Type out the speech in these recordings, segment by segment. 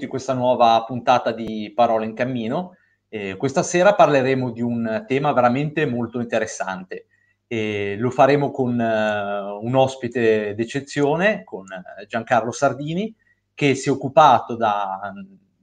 benvenuti in questa nuova puntata di Parole in Cammino. Eh, questa sera parleremo di un tema veramente molto interessante. E lo faremo con uh, un ospite d'eccezione, con eh, Giancarlo Sardini, che si è occupato da,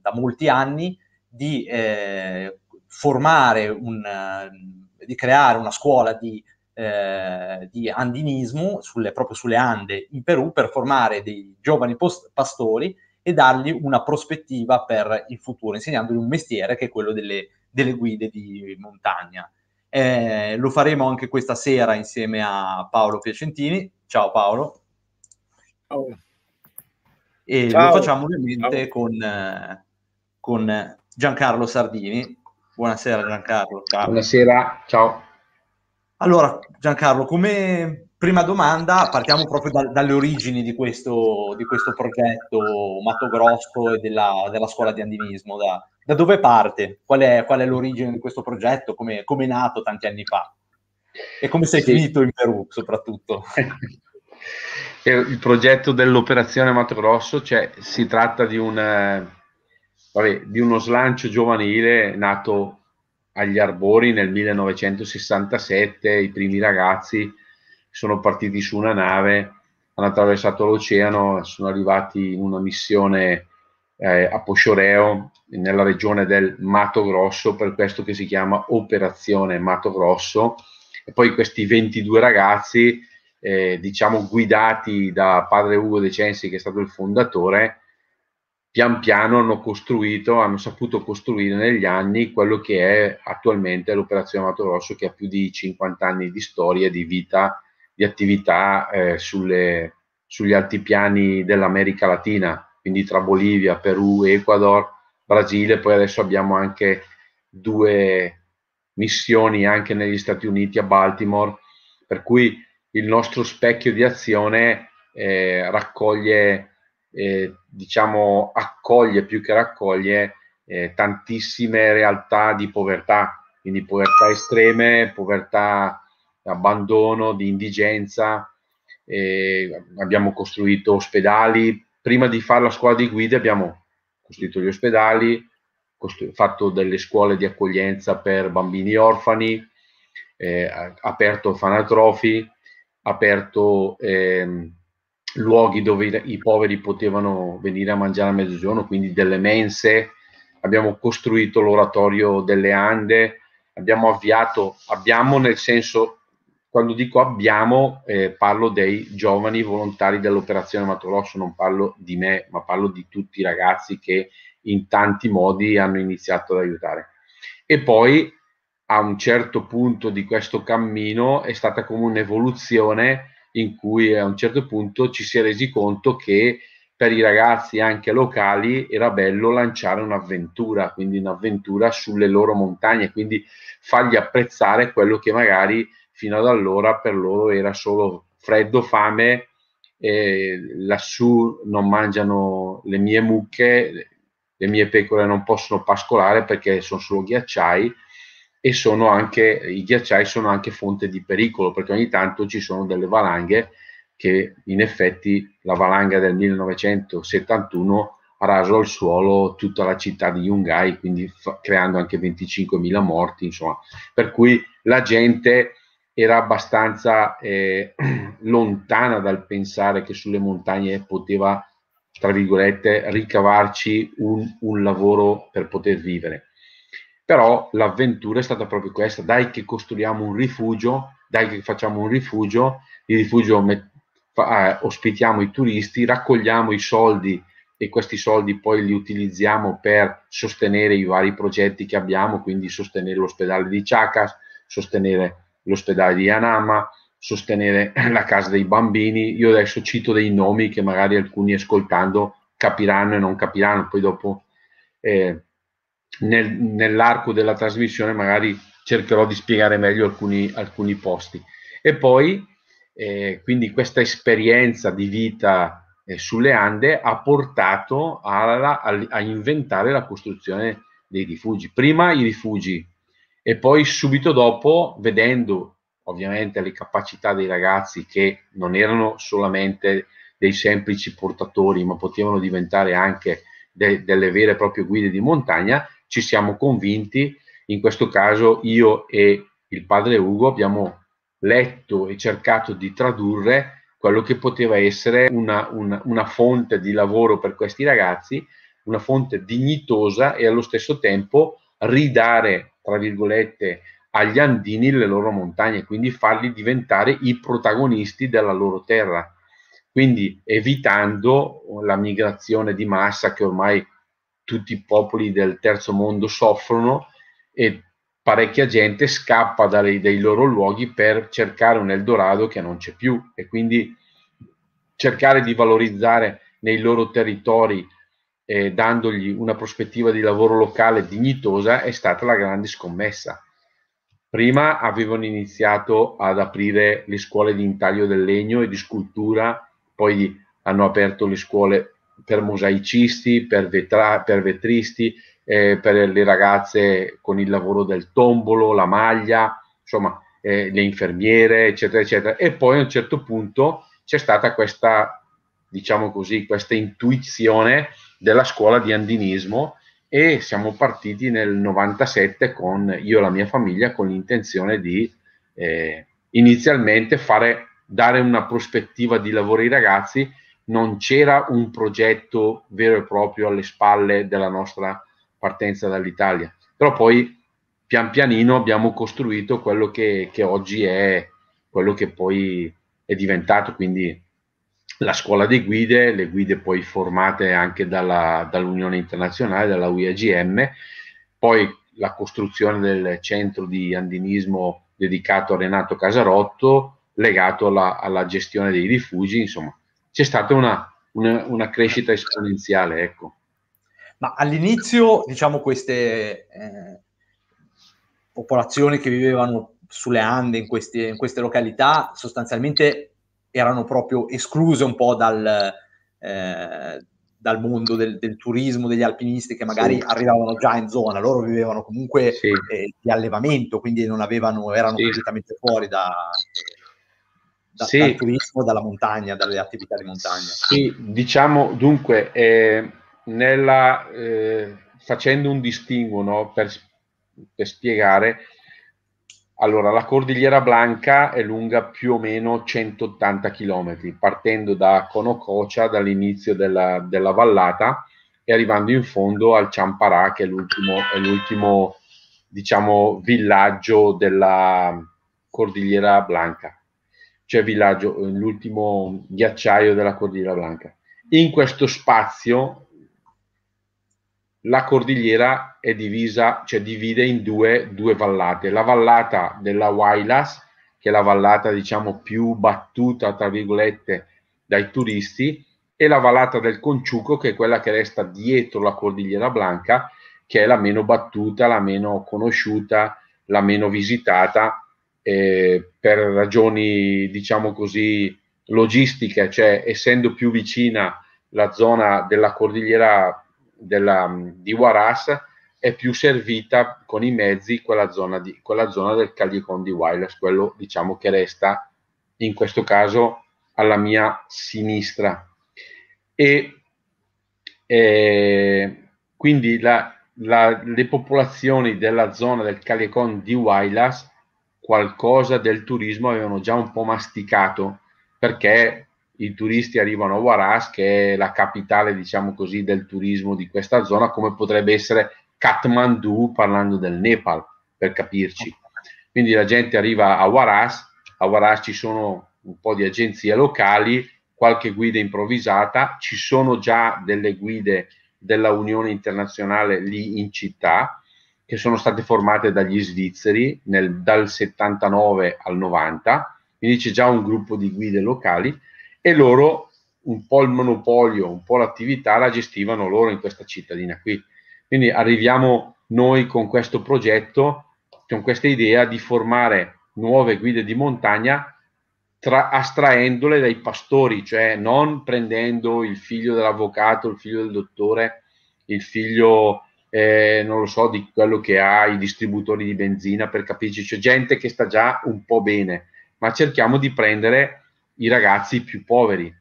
da molti anni di eh, formare, un, uh, di creare una scuola di, eh, di andinismo sulle, proprio sulle Ande in Perù per formare dei giovani post- pastori e dargli una prospettiva per il futuro, insegnandogli un mestiere che è quello delle, delle guide di montagna. Eh, lo faremo anche questa sera insieme a Paolo Piacentini. Ciao Paolo. Ciao. E Ciao. lo facciamo ovviamente con, eh, con Giancarlo Sardini. Buonasera Giancarlo. Ciao. Buonasera. Ciao. Allora, Giancarlo, come Prima domanda, partiamo proprio da, dalle origini di questo, di questo, progetto Mato Grosso e della, della scuola di andinismo. Da, da dove parte? Qual è, qual è, l'origine di questo progetto? Come è nato tanti anni fa? E come sei sì. finito in Perù soprattutto? il progetto dell'operazione Mato Grosso, cioè si tratta di, un, eh, vabbè, di uno slancio giovanile nato agli Arbori nel 1967, i primi ragazzi sono partiti su una nave, hanno attraversato l'oceano, sono arrivati in una missione eh, a Poscioreo, nella regione del Mato Grosso, per questo che si chiama Operazione Mato Grosso. E poi questi 22 ragazzi, eh, diciamo guidati da padre Ugo De Censi, che è stato il fondatore, pian piano hanno costruito, hanno saputo costruire negli anni quello che è attualmente l'operazione Mato Grosso che ha più di 50 anni di storia e di vita di attività eh, sulle, sugli altipiani dell'America Latina, quindi tra Bolivia, Perù, Ecuador, Brasile, poi adesso abbiamo anche due missioni anche negli Stati Uniti a Baltimore, per cui il nostro specchio di azione eh, raccoglie, eh, diciamo, accoglie più che raccoglie eh, tantissime realtà di povertà, quindi povertà estreme, povertà abbandono, di indigenza. Eh, abbiamo costruito ospedali. Prima di fare la scuola di guida abbiamo costruito gli ospedali, costru- fatto delle scuole di accoglienza per bambini orfani, eh, aperto fanatrofi, aperto eh, luoghi dove i, i poveri potevano venire a mangiare a mezzogiorno, quindi delle mense. Abbiamo costruito l'oratorio delle Ande, abbiamo avviato, abbiamo nel senso quando dico abbiamo, eh, parlo dei giovani volontari dell'operazione Matoloscio, non parlo di me, ma parlo di tutti i ragazzi che in tanti modi hanno iniziato ad aiutare. E poi a un certo punto di questo cammino è stata come un'evoluzione in cui eh, a un certo punto ci si è resi conto che per i ragazzi anche locali era bello lanciare un'avventura, quindi un'avventura sulle loro montagne, quindi fargli apprezzare quello che magari fino ad allora per loro era solo freddo, fame, eh, lassù non mangiano le mie mucche, le mie pecore non possono pascolare perché sono solo ghiacciai e sono anche, i ghiacciai sono anche fonte di pericolo perché ogni tanto ci sono delle valanghe che in effetti la valanga del 1971 ha raso al suolo tutta la città di Yungay, quindi fa, creando anche 25.000 morti, insomma. Per cui la gente era abbastanza eh, lontana dal pensare che sulle montagne poteva, tra virgolette, ricavarci un, un lavoro per poter vivere. Però l'avventura è stata proprio questa, dai che costruiamo un rifugio, dai che facciamo un rifugio, il rifugio met- fa- eh, ospitiamo i turisti, raccogliamo i soldi e questi soldi poi li utilizziamo per sostenere i vari progetti che abbiamo, quindi sostenere l'ospedale di Chacas, sostenere l'ospedale di Anama, sostenere la casa dei bambini. Io adesso cito dei nomi che magari alcuni ascoltando capiranno e non capiranno, poi dopo eh, nel, nell'arco della trasmissione magari cercherò di spiegare meglio alcuni, alcuni posti. E poi, eh, quindi questa esperienza di vita eh, sulle Ande ha portato a, a, a inventare la costruzione dei rifugi. Prima i rifugi e poi subito dopo, vedendo ovviamente le capacità dei ragazzi che non erano solamente dei semplici portatori, ma potevano diventare anche de- delle vere e proprie guide di montagna, ci siamo convinti, in questo caso io e il padre Ugo abbiamo letto e cercato di tradurre quello che poteva essere una, una, una, fonte di lavoro per questi ragazzi, una fonte dignitosa e allo stesso tempo ridare tra virgolette, agli andini le loro montagne, quindi farli diventare i protagonisti della loro terra. Quindi evitando la migrazione di massa che ormai tutti i popoli del terzo mondo soffrono e parecchia gente scappa dalle, dai loro luoghi per cercare un Eldorado che non c'è più e quindi cercare di valorizzare nei loro territori eh, dandogli una prospettiva di lavoro locale dignitosa è stata la grande scommessa. Prima avevano iniziato ad aprire le scuole di intaglio del legno e di scultura, poi hanno aperto le scuole per mosaicisti, per, vetra- per vetristi, eh, per le ragazze con il lavoro del tombolo, la maglia, insomma, eh, le infermiere, eccetera, eccetera. E poi a un certo punto c'è stata questa, diciamo così, questa intuizione della scuola di andinismo e siamo partiti nel 97 con io e la mia famiglia con l'intenzione di eh, inizialmente fare, dare una prospettiva di lavoro ai ragazzi, non c'era un progetto vero e proprio alle spalle della nostra partenza dall'Italia, però poi pian pianino abbiamo costruito quello che, che oggi è, quello che poi è diventato, quindi la scuola di guide, le guide poi formate anche dalla, dall'Unione Internazionale, dalla UIAGM, poi la costruzione del centro di andinismo dedicato a Renato Casarotto, legato alla, alla gestione dei rifugi, insomma, c'è stata una, una, una crescita esponenziale, ecco. Ma all'inizio, diciamo, queste eh, popolazioni che vivevano sulle Ande, in, questi, in queste località, sostanzialmente erano proprio escluse un po' dal, eh, dal mondo del, del, turismo, degli alpinisti che magari sì. arrivavano già in zona, loro vivevano comunque sì. eh, di allevamento, quindi non avevano, erano sì. completamente fuori da, da, dal turismo, dalla montagna, dalle attività di montagna. Sì, diciamo dunque, eh, nella, eh, facendo un distinguo no, per, per spiegare, allora, la Cordigliera Blanca è lunga più o meno 180 km, partendo da Conococia, dall'inizio della, della vallata, e arrivando in fondo al Ciamparà, che è l'ultimo, è l'ultimo diciamo, villaggio della Cordigliera Blanca, cioè villaggio, l'ultimo ghiacciaio della Cordigliera Blanca. In questo spazio la cordigliera è divisa, cioè divide in due, due vallate, la vallata della Wailas, che è la vallata diciamo più battuta, tra virgolette, dai turisti, e la vallata del Conciuco, che è quella che resta dietro la cordigliera Blanca, che è la meno battuta, la meno conosciuta, la meno visitata, eh, per ragioni, diciamo così, logistiche, cioè essendo più vicina la zona della cordigliera della, mm, di Waras è più servita con i mezzi quella zona, di, quella zona del Calicon di Wireless, quello diciamo che resta in questo caso alla mia sinistra. E eh, quindi la, la, le popolazioni della zona del Calicon di Wailas qualcosa del turismo avevano già un po' masticato perché i turisti arrivano a Huaraz, che è la capitale, diciamo così, del turismo di questa zona, come potrebbe essere Kathmandu parlando del Nepal, per capirci. Quindi la gente arriva a Huaraz, a Huaraz ci sono un po' di agenzie locali, qualche guida improvvisata, ci sono già delle guide della Unione Internazionale lì in città, che sono state formate dagli svizzeri nel, dal 79 al 90, quindi c'è già un gruppo di guide locali e loro un po' il monopolio, un po' l'attività la gestivano loro in questa cittadina qui. Quindi arriviamo noi con questo progetto, con questa idea di formare nuove guide di montagna tra, astraendole dai pastori, cioè non prendendo il figlio dell'avvocato, il figlio del dottore, il figlio, eh, non lo so, di quello che ha i distributori di benzina, per capirci, c'è gente che sta già un po' bene, ma cerchiamo di prendere i ragazzi più poveri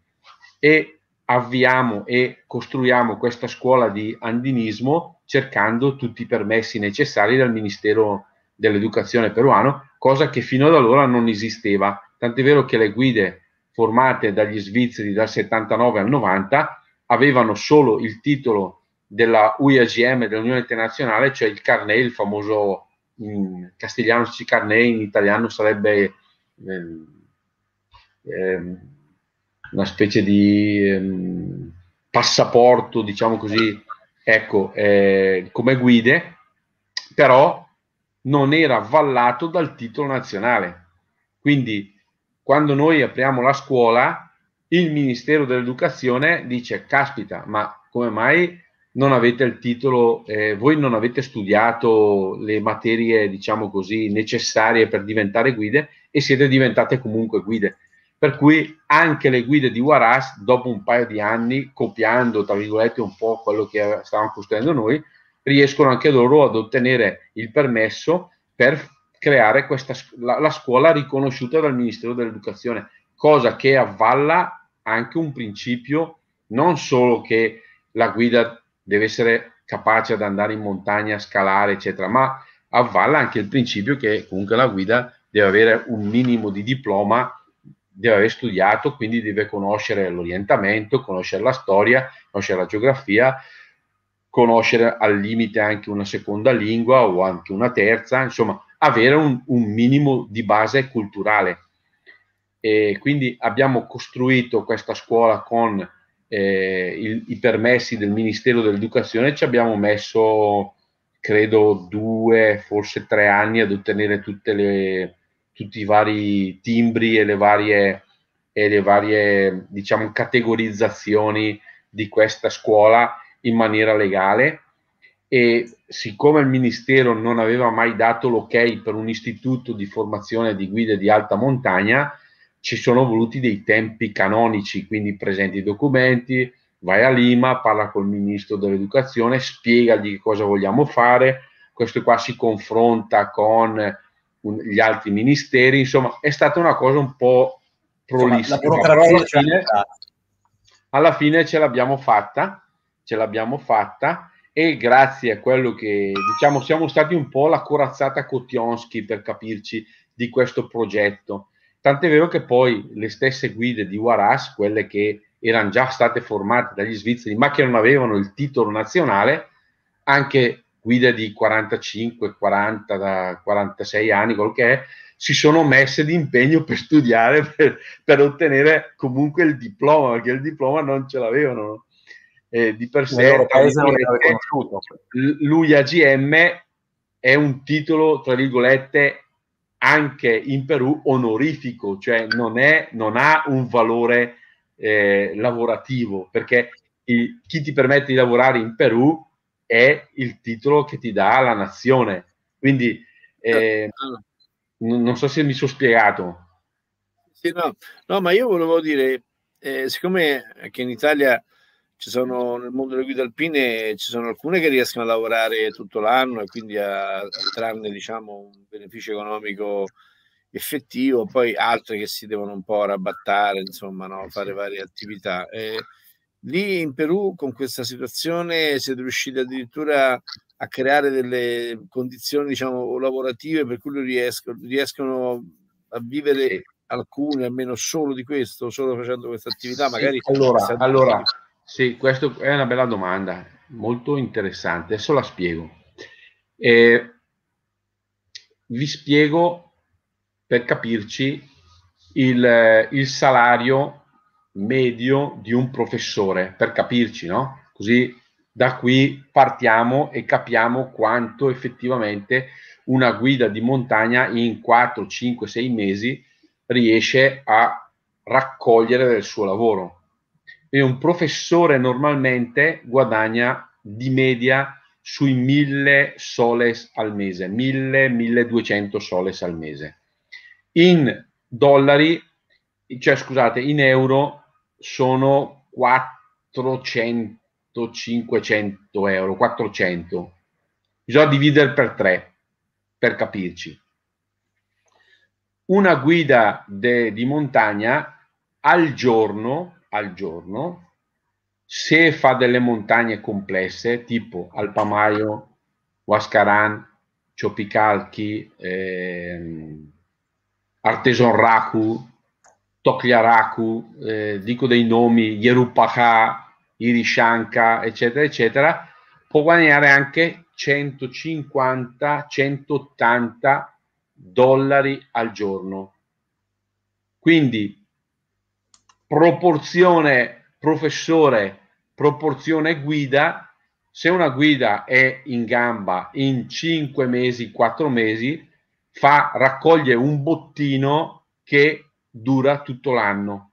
e avviamo e costruiamo questa scuola di andinismo cercando tutti i permessi necessari dal Ministero dell'Educazione peruano, cosa che fino ad allora non esisteva. Tant'è vero che le guide formate dagli svizzeri dal 79 al 90 avevano solo il titolo della UIAGM dell'Unione Internazionale, cioè il carnet, il famoso in castigliano carnet, in italiano sarebbe eh, ehm, una specie di ehm, passaporto, diciamo così, ecco, eh, come guide, però non era avvallato dal titolo nazionale. Quindi quando noi apriamo la scuola, il Ministero dell'Educazione dice, caspita, ma come mai non avete il titolo, eh, voi non avete studiato le materie, diciamo così, necessarie per diventare guide e siete diventate comunque guide per cui anche le guide di Waras, dopo un paio di anni, copiando tra virgolette un po' quello che stavamo costruendo noi, riescono anche loro ad ottenere il permesso per creare questa, la, la scuola riconosciuta dal Ministero dell'Educazione, cosa che avvalla anche un principio, non solo che la guida deve essere capace ad andare in montagna, scalare, eccetera, ma avvalla anche il principio che comunque la guida deve avere un minimo di diploma deve aver studiato, quindi deve conoscere l'orientamento, conoscere la storia, conoscere la geografia, conoscere al limite anche una seconda lingua o anche una terza, insomma, avere un, un minimo di base culturale. E quindi abbiamo costruito questa scuola con eh, il, i permessi del Ministero dell'Educazione, ci abbiamo messo credo due, forse tre anni ad ottenere tutte le, tutti i vari timbri e le varie, e le varie diciamo, categorizzazioni di questa scuola in maniera legale e siccome il Ministero non aveva mai dato l'ok per un istituto di formazione di guide di alta montagna, ci sono voluti dei tempi canonici, quindi presenti i documenti, vai a Lima, parla col Ministro dell'Educazione, spiegagli cosa vogliamo fare, questo qua si confronta con un, gli altri ministeri, insomma è stata una cosa un po' prolissima. Alla fine, alla fine ce l'abbiamo fatta, ce l'abbiamo fatta e grazie a quello che diciamo siamo stati un po' la corazzata Kotionski per capirci di questo progetto. Tant'è vero che poi le stesse guide di Waras, quelle che erano già state formate dagli svizzeri ma che non avevano il titolo nazionale, anche guida di 45, 40, 46 anni, quel che è, si sono messe d'impegno per studiare, per, per, ottenere comunque il diploma, perché il diploma non ce l'avevano. Eh, di per sé, l'UIAGM è un titolo, tra virgolette, anche in Perù onorifico, cioè non, è, non ha un valore eh, lavorativo, perché il, chi ti permette di lavorare in Perù è il titolo che ti dà la nazione. Quindi eh, ah. non so se mi sono spiegato. Sì, no. no, ma io volevo dire, eh, siccome anche in Italia ci sono nel mondo delle guide alpine ci sono alcune che riescono a lavorare tutto l'anno e quindi a, a trarne diciamo un beneficio economico effettivo poi altre che si devono un po' rabattare insomma no? fare varie attività e, eh, Lì in Perù con questa situazione siete riusciti addirittura a creare delle condizioni diciamo, lavorative per cui riescono, riescono a vivere alcuni almeno solo di questo, solo facendo questa attività? Magari allora, allora sì, questa è una bella domanda, molto interessante, adesso la spiego. Eh, vi spiego per capirci il, il salario medio di un professore, per capirci, no? Così da qui partiamo e capiamo quanto effettivamente una guida di montagna in 4, 5, 6 mesi riesce a raccogliere del suo lavoro. E un professore normalmente guadagna di media sui 1000 soles al mese, 1000-1200 soles al mese. In dollari, cioè scusate, in euro sono 400 500 euro 400 bisogna dividere per 3 per capirci una guida de, di montagna al giorno al giorno se fa delle montagne complesse tipo Alpamaio Huascaran Ciopicalchi ehm, Arteson Raku Togliaraku, eh, dico dei nomi, Yerupaka, Irishanka, eccetera, eccetera, può guadagnare anche 150-180 dollari al giorno. Quindi proporzione professore, proporzione guida, se una guida è in gamba in 5 mesi, 4 mesi, fa, raccoglie un bottino che dura tutto l'anno.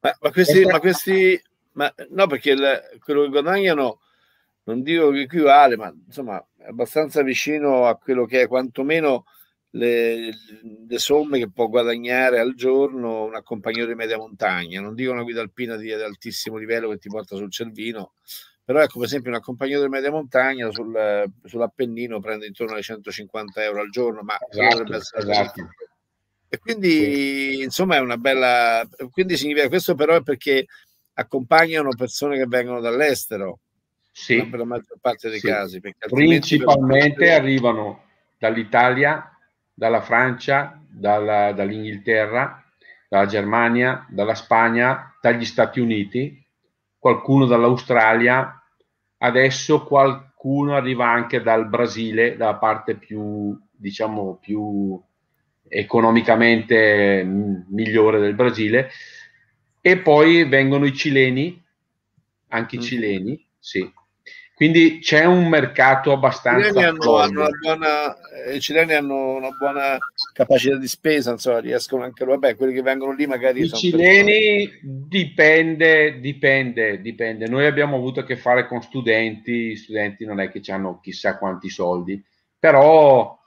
Ma, ma questi, esatto. ma questi ma, no, perché il, quello che guadagnano non dico che equivale, ma insomma è abbastanza vicino a quello che è quantomeno le, le somme che può guadagnare al giorno un accompagnatore di media montagna. Non dico una guida alpina di, di altissimo livello che ti porta sul Cervino, però ecco per esempio un accompagnatore di media montagna sul, sull'Appennino prende intorno ai 150 euro al giorno, ma esatto, esatto. E quindi, insomma, è una bella... Quindi significa questo però è perché accompagnano persone che vengono dall'estero, sì. per la maggior parte dei sì. casi. Principalmente per... arrivano dall'Italia, dalla Francia, dalla, dall'Inghilterra, dalla Germania, dalla Spagna, dagli Stati Uniti, qualcuno dall'Australia, adesso qualcuno arriva anche dal Brasile, dalla parte più, diciamo, più economicamente mm, migliore del Brasile. E poi vengono i cileni, anche mm. i cileni, sì. Quindi c'è un mercato abbastanza... I hanno, hanno buona, eh, I cileni hanno, una buona capacità di spesa, insomma, riescono anche... Vabbè, quelli che vengono lì magari... I cileni persone. dipende, dipende, dipende. Noi abbiamo avuto a che fare con studenti, i studenti non è che hanno chissà quanti soldi, però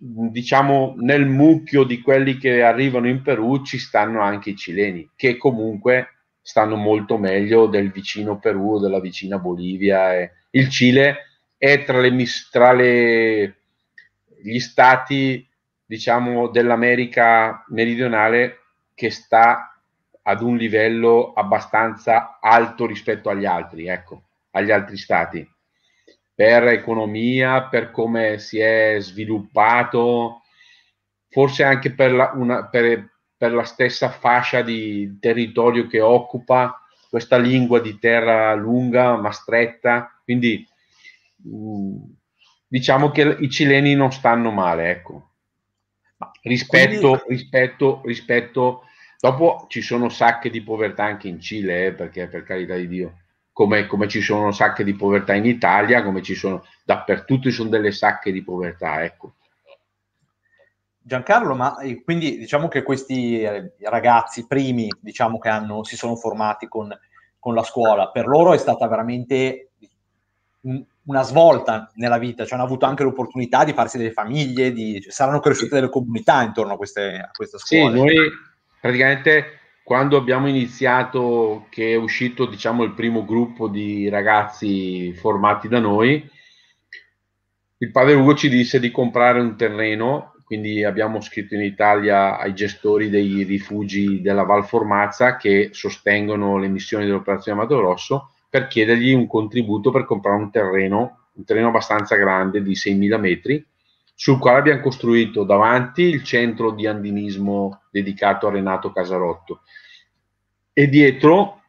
diciamo nel mucchio di quelli che arrivano in Perù ci stanno anche i cileni che comunque stanno molto meglio del vicino Perù della vicina Bolivia e eh. il Cile è tra, le, tra le, gli stati diciamo dell'America meridionale che sta ad un livello abbastanza alto rispetto agli altri ecco agli altri stati per economia, per come si è sviluppato, forse anche per la, una, per, per la stessa fascia di territorio che occupa, questa lingua di terra lunga ma stretta. Quindi mm, diciamo che i cileni non stanno male, ecco. Rispetto, Quindi... rispetto, rispetto, dopo ci sono sacche di povertà anche in Cile, eh, perché per carità di Dio come, come, ci sono sacche di povertà in Italia, come ci sono dappertutto, ci sono delle sacche di povertà. Ecco. Giancarlo, ma eh, quindi diciamo che questi eh, ragazzi primi diciamo che hanno, si sono formati con, con la scuola, per loro è stata veramente un, mm, una svolta nella vita, cioè hanno avuto anche l'opportunità di farsi delle famiglie, di, cioè, saranno cresciute delle comunità intorno a queste, a queste scuole. Sì, noi praticamente quando abbiamo iniziato, che è uscito diciamo, il primo gruppo di ragazzi formati da noi, il padre Ugo ci disse di comprare un terreno, quindi abbiamo scritto in Italia ai gestori dei rifugi della Val Formazza che sostengono le missioni dell'operazione Amato Rosso per chiedergli un contributo per comprare un terreno, un terreno abbastanza grande di 6.000 metri, sul quale abbiamo costruito davanti il centro di andinismo dedicato a Renato Casarotto e dietro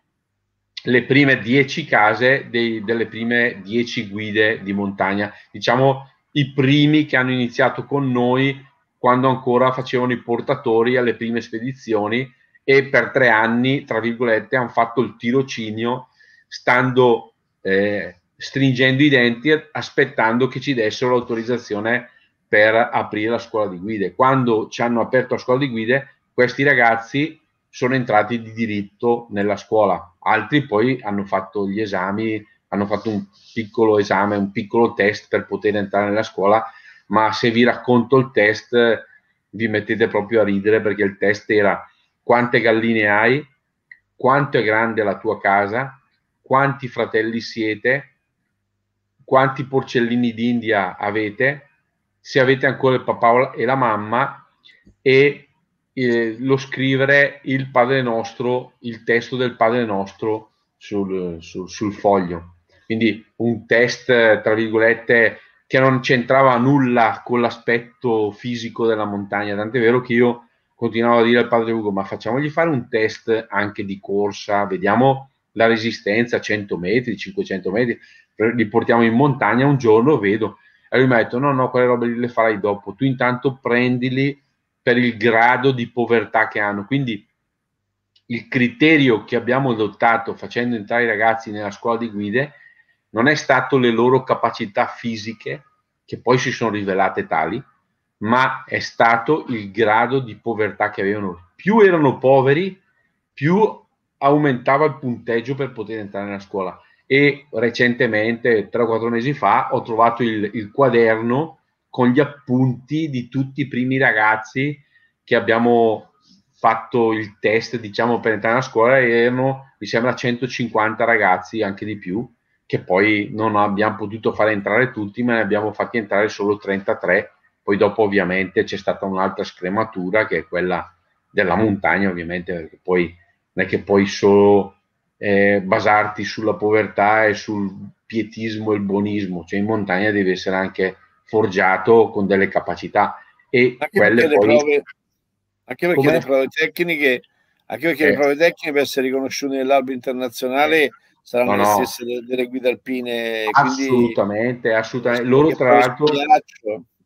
le prime dieci case dei, delle prime dieci guide di montagna, diciamo i primi che hanno iniziato con noi quando ancora facevano i portatori alle prime spedizioni e per tre anni, tra virgolette, hanno fatto il tirocinio stando eh, stringendo i denti aspettando che ci dessero l'autorizzazione per aprire la scuola di guide. Quando ci hanno aperto la scuola di guide, questi ragazzi sono entrati di diritto nella scuola, altri poi hanno fatto gli esami, hanno fatto un piccolo esame, un piccolo test per poter entrare nella scuola, ma se vi racconto il test vi mettete proprio a ridere perché il test era quante galline hai, quanto è grande la tua casa, quanti fratelli siete, quanti porcellini d'India avete, se avete ancora il papà e la mamma e eh, lo scrivere il Padre Nostro, il testo del Padre Nostro sul, sul, sul foglio. Quindi un test, tra virgolette, che non c'entrava nulla con l'aspetto fisico della montagna, tant'è vero che io continuavo a dire al padre Ugo, ma facciamogli fare un test anche di corsa, vediamo la resistenza 100 metri, 500 metri, li portiamo in montagna un giorno, vedo, e lui mi ha detto: No, no, quelle robe le farai dopo. Tu intanto prendili per il grado di povertà che hanno. Quindi il criterio che abbiamo adottato facendo entrare i ragazzi nella scuola di guide non è stato le loro capacità fisiche, che poi si sono rivelate tali, ma è stato il grado di povertà che avevano. Più erano poveri, più aumentava il punteggio per poter entrare nella scuola e recentemente, 3-4 mesi fa, ho trovato il, il, quaderno con gli appunti di tutti i primi ragazzi che abbiamo fatto il test, diciamo, per entrare a scuola, erano, mi sembra, 150 ragazzi, anche di più, che poi non abbiamo potuto fare entrare tutti, ma ne abbiamo fatti entrare solo 33. Poi dopo, ovviamente, c'è stata un'altra scrematura, che è quella della montagna, ovviamente, perché poi non è che poi solo eh, basarti sulla povertà e sul pietismo e il buonismo, cioè in montagna devi essere anche forgiato con delle capacità e anche quelle perché poi... Prove, anche perché, Come? le prove, tecniche, anche perché eh. le prove tecniche per essere riconosciute nell'albo internazionale eh. saranno no, le stesse delle, delle, guide alpine. Assolutamente, quindi, assolutamente. Loro tra l'altro...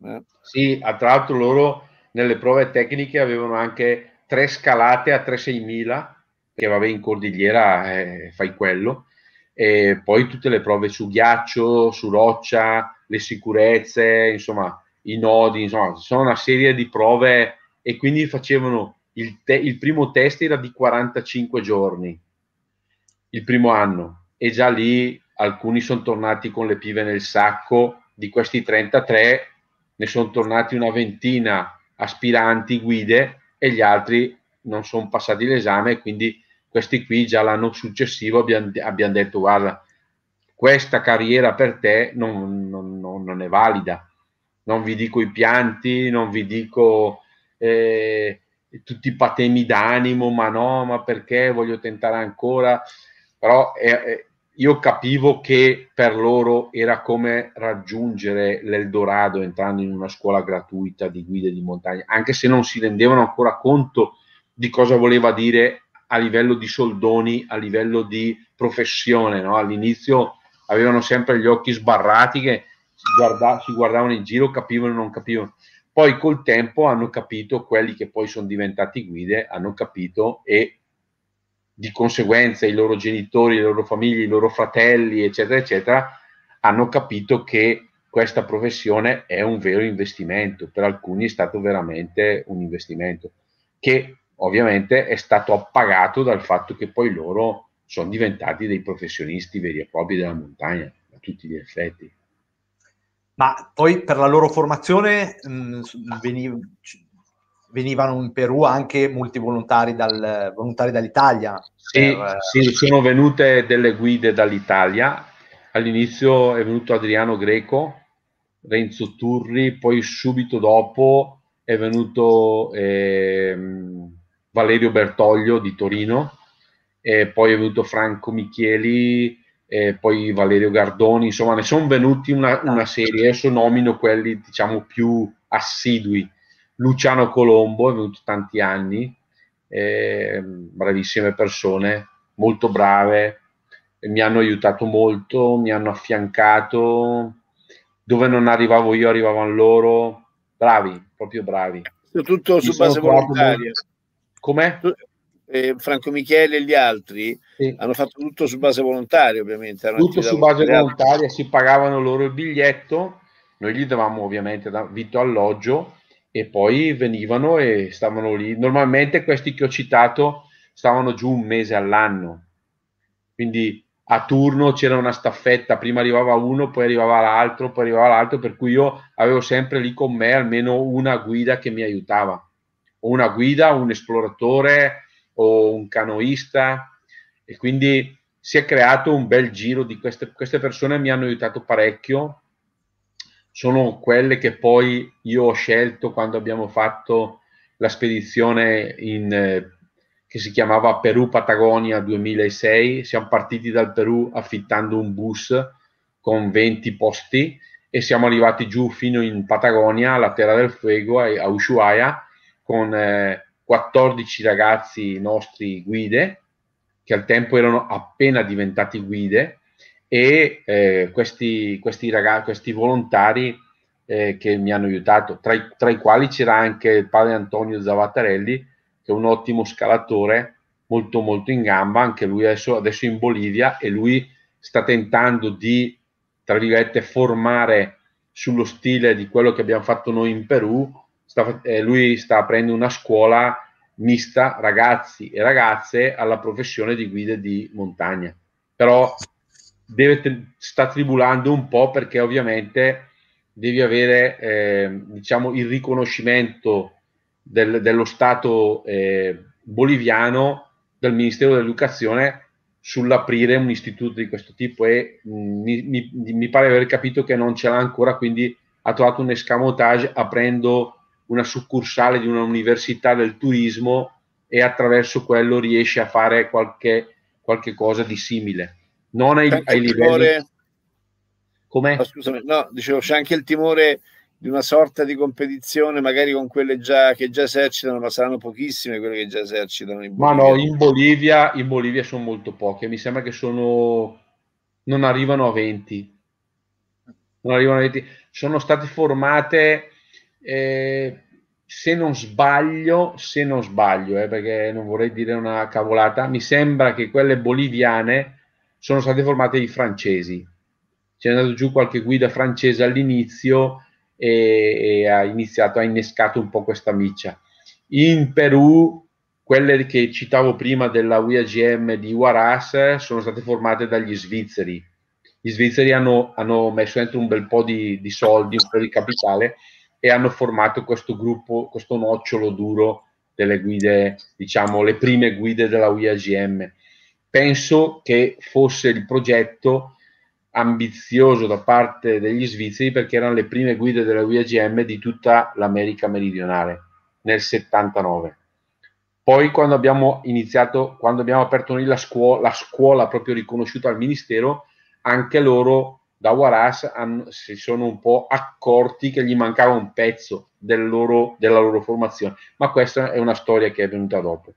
Eh. Sì, ah, tra l'altro loro nelle prove tecniche avevano anche tre scalate a 3-6 mila perché vabbè in cordigliera eh, fai quello, e poi tutte le prove su ghiaccio, su roccia, le sicurezze, insomma i nodi, insomma sono una serie di prove e quindi facevano il, te- il primo test era di 45 giorni, il primo anno, e già lì alcuni sono tornati con le pive nel sacco, di questi 33 ne sono tornati una ventina aspiranti guide e gli altri non sono passati l'esame, quindi questi qui già l'anno successivo abbiamo, abbiamo detto guarda, questa carriera per te non, non, non, è valida, non vi dico i pianti, non vi dico eh, tutti i patemi d'animo, ma no, ma perché voglio tentare ancora, però eh, eh, io capivo che per loro era come raggiungere l'Eldorado entrando in una scuola gratuita di guide di montagna, anche se non si rendevano ancora conto di cosa voleva dire a livello di soldoni, a livello di professione. No? All'inizio avevano sempre gli occhi sbarrati che si, guarda, si guardavano in giro, capivano e non capivano. Poi col tempo hanno capito, quelli che poi sono diventati guide, hanno capito e di conseguenza i loro genitori, le loro famiglie, i loro fratelli, eccetera, eccetera, hanno capito che questa professione è un vero investimento, per alcuni è stato veramente un investimento che ovviamente è stato appagato dal fatto che poi loro sono diventati dei professionisti veri e propri della montagna, a tutti gli effetti. Ma poi per la loro formazione mh, mm, veniv- venivano in Perù anche molti volontari, dal, volontari dall'Italia. Sì, per... Eh, sì, sono venute delle guide dall'Italia. All'inizio è venuto Adriano Greco, Renzo Turri, poi subito dopo è venuto... Ehm, Valerio Bertoglio di Torino, poi è venuto Franco Micheli, poi Valerio Gardoni, insomma ne sono venuti una, esatto. una serie, adesso nomino quelli diciamo più assidui. Luciano Colombo è venuto tanti anni, eh, bravissime persone, molto brave, mi hanno aiutato molto, mi hanno affiancato, dove non arrivavo io arrivavano loro, bravi, proprio bravi. Tutto su base volontaria. Molto, Com'è? Eh, Franco Michele e gli altri sì. hanno fatto tutto su base volontaria, ovviamente. Hanno tutto su base volontaria, si pagavano loro il biglietto, noi gli davamo ovviamente da vitto alloggio e poi venivano e stavano lì. Normalmente questi che ho citato stavano giù un mese all'anno, quindi a turno c'era una staffetta, prima arrivava uno, poi arrivava l'altro, poi arrivava l'altro, per cui io avevo sempre lì con me almeno una guida che mi aiutava una guida, un esploratore o un canoista e quindi si è creato un bel giro di queste, queste persone mi hanno aiutato parecchio sono quelle che poi io ho scelto quando abbiamo fatto la spedizione in, eh, che si chiamava Perù Patagonia 2006 siamo partiti dal Perù affittando un bus con 20 posti e siamo arrivati giù fino in Patagonia, alla Terra del Fuego, a Ushuaia con eh, 14 ragazzi nostri guide, che al tempo erano appena diventati guide, e eh, questi, questi, ragazzi, questi volontari eh, che mi hanno aiutato, tra i, tra i quali c'era anche il padre Antonio Zavattarelli, che è un ottimo scalatore, molto molto in gamba, anche lui adesso, adesso in Bolivia e lui sta tentando di, tra virgolette, formare sullo stile di quello che abbiamo fatto noi in Perù sta, eh, lui sta aprendo una scuola mista ragazzi e ragazze alla professione di guida di montagna. Però deve, sta tribulando un po' perché ovviamente devi avere eh, diciamo, il riconoscimento del, dello Stato eh, boliviano, del Ministero dell'Educazione, sull'aprire un istituto di questo tipo e mm, mi, mi, mi pare aver capito che non ce l'ha ancora, quindi ha trovato un escamotage aprendo una succursale di un'università del turismo e attraverso quello riesce a fare qualche, qualche cosa di simile. Non ai, ai livelli... Timore... Com'è? Oh, ah, scusami, no, dicevo, c'è anche il timore di una sorta di competizione magari con quelle già, che già esercitano, ma saranno pochissime quelle che già esercitano. In ma no, in Bolivia, in Bolivia sono molto poche, mi sembra che sono... non arrivano a 20. Non arrivano a 20. Sono state formate eh, se non sbaglio, se non sbaglio, eh, perché non vorrei dire una cavolata, mi sembra che quelle boliviane sono state formate dai francesi. C'è andato giù qualche guida francese all'inizio e, e ha iniziato, ha innescato un po' questa miccia. In Perù, quelle che citavo prima della UIAGM di Huaraz eh, sono state formate dagli svizzeri. Gli svizzeri hanno, hanno messo dentro un bel po' di, di soldi, un po' di capitale e hanno formato questo gruppo, questo nocciolo duro delle guide, diciamo, le prime guide della UIAGM. Penso che fosse il progetto ambizioso da parte degli svizzeri perché erano le prime guide della UIAGM di tutta l'America meridionale nel 79. Poi quando abbiamo iniziato, quando abbiamo aperto noi la scuola, la scuola proprio riconosciuta al Ministero, anche loro da Waras si sono un po' accorti che gli mancava un pezzo del loro, della loro formazione, ma questa è una storia che è venuta dopo.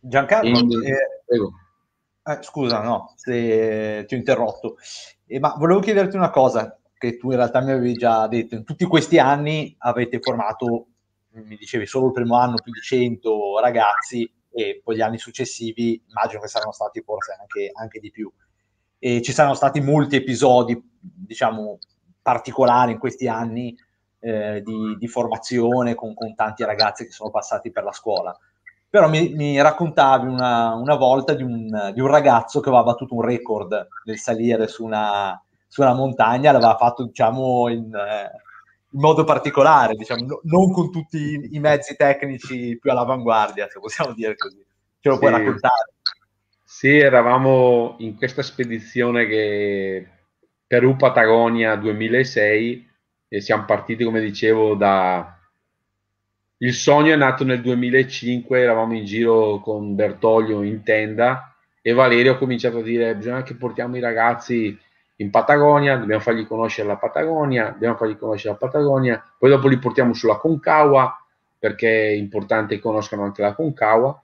Giancarlo, In... eh, eh, scusa, no, se ti ho interrotto, eh, ma volevo chiederti una cosa che tu in realtà mi avevi già detto, in tutti questi anni avete formato, mi dicevi solo il primo anno, più di 100 ragazzi e poi gli anni successivi immagino che saranno stati forse anche, anche di più e ci saranno stati molti episodi, diciamo, particolari in questi anni eh, di, di, formazione con, con, tanti ragazzi che sono passati per la scuola. Però mi, mi raccontavi una, una volta di un, di un, ragazzo che aveva battuto un record nel salire su una, su una montagna, l'aveva fatto diciamo in, eh, in modo particolare, diciamo, non con tutti i mezzi tecnici più all'avanguardia, se possiamo dire così. Ce lo sì. puoi raccontare? Sì, eravamo in questa spedizione che Perù-Patagonia 2006 e siamo partiti, come dicevo, da... Il sogno è nato nel 2005, eravamo in giro con Bertoglio in tenda e Valerio ha cominciato a dire bisogna che portiamo i ragazzi in Patagonia, dobbiamo fargli conoscere la Patagonia, dobbiamo fargli conoscere la Patagonia, poi dopo li portiamo sulla Concagua perché è importante che conoscano anche la Concagua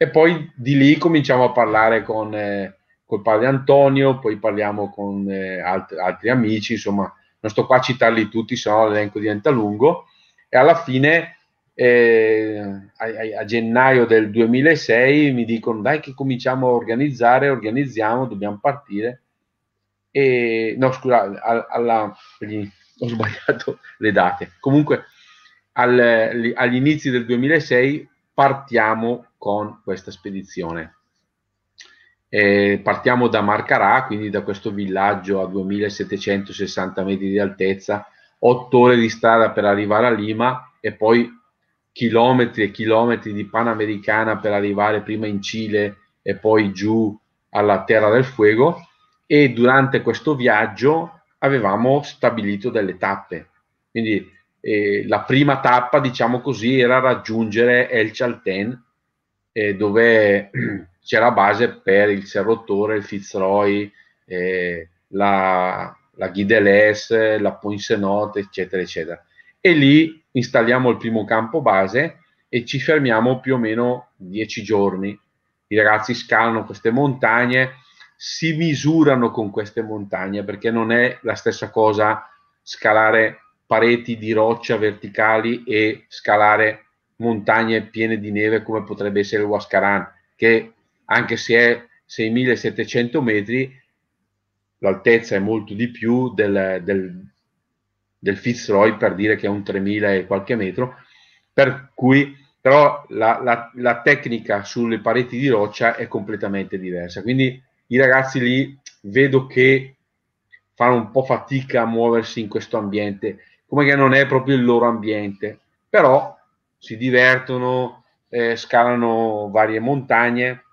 e poi di lì cominciamo a parlare con eh, col padre Antonio, poi parliamo con eh, alt- altri amici, insomma, non sto qua a citarli tutti, se no l'elenco diventa lungo. E alla fine, eh, a, a, gennaio del 2006, mi dicono: Dai, che cominciamo a organizzare, organizziamo, dobbiamo partire. E, no, scusa, alla, alla, ho sbagliato le date. Comunque, al, agli inizi del 2006 partiamo con questa spedizione. Eh, partiamo da Marcarà, quindi da questo villaggio a 2760 metri di altezza, otto ore di strada per arrivare a Lima e poi chilometri e chilometri di panamericana per arrivare prima in Cile e poi giù alla Terra del Fuego e durante questo viaggio avevamo stabilito delle tappe. Quindi eh, la prima tappa, diciamo così, era raggiungere El Chalten, eh, dove c'era base per il Serrottore, il Fitzroy, eh, la, la Guideles, la Poinsenot, eccetera, eccetera. E lì installiamo il primo campo base e ci fermiamo più o meno dieci giorni. I ragazzi scalano queste montagne, si misurano con queste montagne perché non è la stessa cosa scalare pareti di roccia verticali e scalare montagne piene di neve come potrebbe essere il Huascaran, che anche se è 6.700 metri, l'altezza è molto di più del, del, del, Fitzroy, per dire che è un 3.000 e qualche metro, per cui però la, la, la tecnica sulle pareti di roccia è completamente diversa. Quindi i ragazzi lì vedo che fanno un po' fatica a muoversi in questo ambiente come che non è proprio il loro ambiente, però si divertono, eh, scalano varie montagne,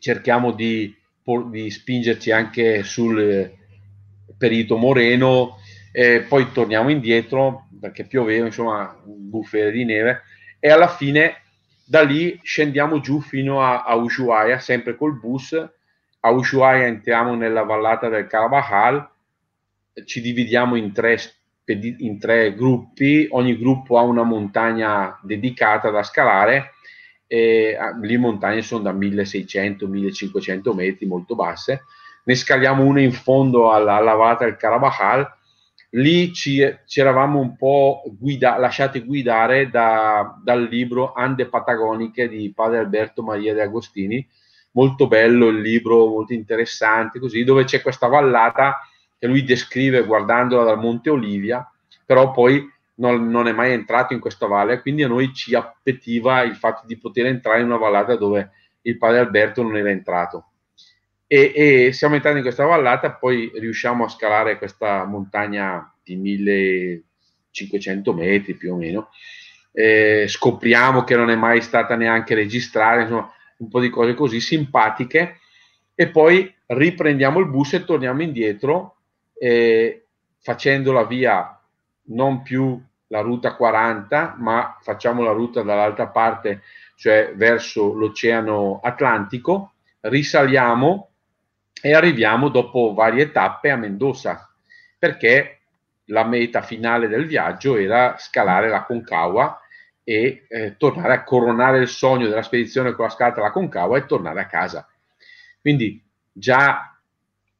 cerchiamo di, di spingerci anche sul perito moreno, eh, poi torniamo indietro perché pioveva, insomma, un bufere di neve, e alla fine da lì scendiamo giù fino a, a Ushuaia, sempre col bus, a Ushuaia entriamo nella vallata del Carabajal, ci dividiamo in tre in tre gruppi, ogni gruppo ha una montagna dedicata da scalare, e ah, le montagne sono da 1600-1500 metri, molto basse, ne scaliamo una in fondo alla, alla vata del Carabajal, lì ci, ci eravamo un po' guida, lasciati guidare da, dal libro Ande Patagoniche di padre Alberto Maria De Agostini, molto bello il libro, molto interessante, così, dove c'è questa vallata che lui descrive guardandola dal Monte Olivia, però poi non, non, è mai entrato in questa valle, quindi a noi ci appetiva il fatto di poter entrare in una vallata dove il padre Alberto non era entrato. E, e siamo entrati in questa vallata, poi riusciamo a scalare questa montagna di 1500 metri più o meno, eh, scopriamo che non è mai stata neanche registrata, insomma un po' di cose così simpatiche e poi riprendiamo il bus e torniamo indietro facendo la via non più la ruta 40, ma facciamo la ruta dall'altra parte, cioè verso l'Oceano Atlantico, risaliamo e arriviamo dopo varie tappe a Mendoza, perché la meta finale del viaggio era scalare la Concagua e eh, tornare a coronare il sogno della spedizione con la scalata la Concagua e tornare a casa. Quindi già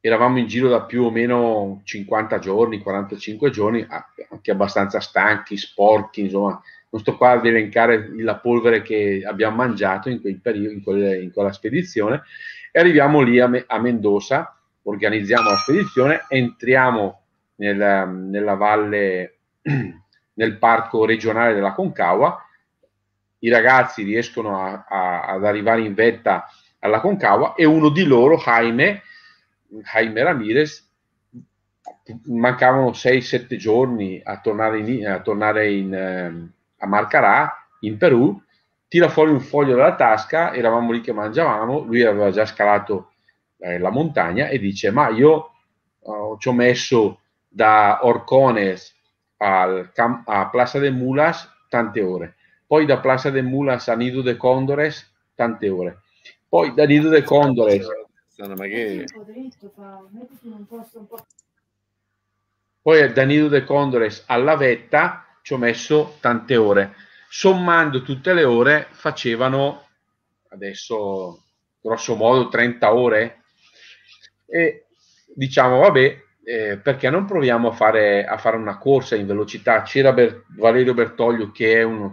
eravamo in giro da più o meno 50 giorni, 45 giorni, anche abbastanza stanchi, sporchi, insomma, non sto qua ad elencare la polvere che abbiamo mangiato in, quel periodo, in, quel, in quella spedizione, e arriviamo lì a, a Mendoza, organizziamo la spedizione, entriamo nel, nella valle, nel parco regionale della Concagua, i ragazzi riescono a, a, ad arrivare in vetta alla Concagua e uno di loro, Jaime, Jaime Ramirez mancavano 6-7 giorni a tornare, in, a, tornare in, eh, a Marcarà in Perù tira fuori un foglio dalla tasca eravamo lì che mangiavamo lui aveva già scalato eh, la montagna e dice ma io oh, ci ho messo da Orcones Cam- a Plaza de Mulas tante ore poi da Plaza de Mulas a Nido de Condores tante ore poi da Nido de Condores Cristiano, ma che... Poi Danilo De Condores alla vetta ci ho messo tante ore. Sommando tutte le ore facevano adesso grosso modo 30 ore e diciamo vabbè eh, perché non proviamo a fare, a fare, una corsa in velocità c'era Ber- Valerio Bertoglio che è un,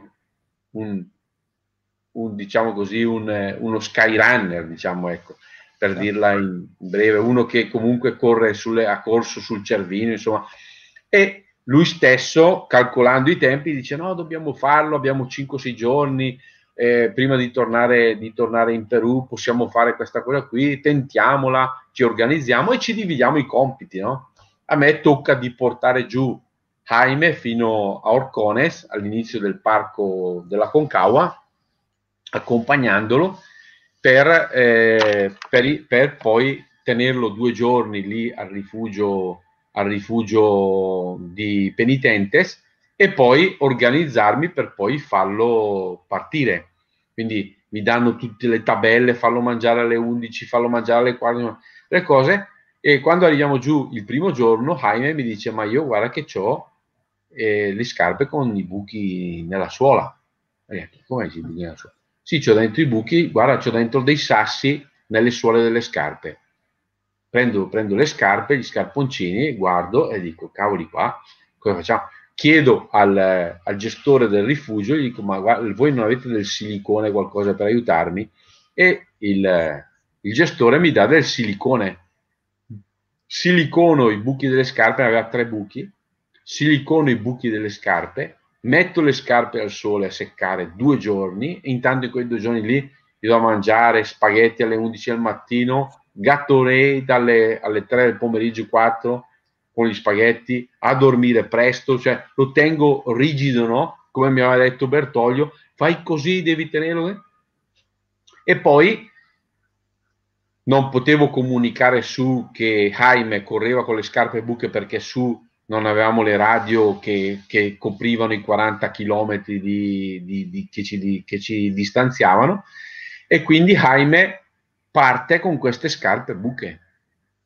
un, un diciamo così un, uno skyrunner diciamo ecco per sì. dirla in breve, uno che comunque corre sulle, a corso sul Cervino, insomma, e lui stesso, calcolando i tempi, dice no, dobbiamo farlo, abbiamo 5-6 giorni eh, prima di tornare, di tornare, in Perù, possiamo fare questa cosa qui, tentiamola, ci organizziamo e ci dividiamo i compiti. No? A me tocca di portare giù Jaime fino a Orcones, all'inizio del parco della Concagua, accompagnandolo per, eh, per, per, poi tenerlo due giorni lì al rifugio, al rifugio di Penitentes e poi organizzarmi per poi farlo partire. Quindi mi danno tutte le tabelle, farlo mangiare alle 11, farlo mangiare alle 4, le cose. E quando arriviamo giù il primo giorno, Jaime mi dice, ma io guarda che ho eh, le scarpe con i buchi nella suola. E io, come i buchi nella suola? Sì, c'ho dentro i buchi, guarda, c'ho dentro dei sassi nelle suole delle scarpe. Prendo, prendo le scarpe, gli scarponcini, guardo e dico, cavoli qua, cosa facciamo? Chiedo al, al gestore del rifugio, gli dico, ma guarda, voi non avete del silicone qualcosa per aiutarmi? E il, il gestore mi dà del silicone. Silicono i buchi delle scarpe, aveva tre buchi, silicono i buchi delle scarpe, metto le scarpe al sole a seccare due giorni, intanto in quei due giorni lì gli do a mangiare spaghetti alle 11 del mattino, Gatorade alle, alle 3 del pomeriggio, 4 con gli spaghetti, a dormire presto, cioè lo tengo rigido, no? Come mi aveva detto Bertoglio, fai così, devi tenerlo. Eh? E poi non potevo comunicare su che Jaime correva con le scarpe buche perché su non avevamo le radio che, che coprivano i 40 km di, di, di, che, ci, che, ci, distanziavano e quindi Jaime parte con queste scarpe buche.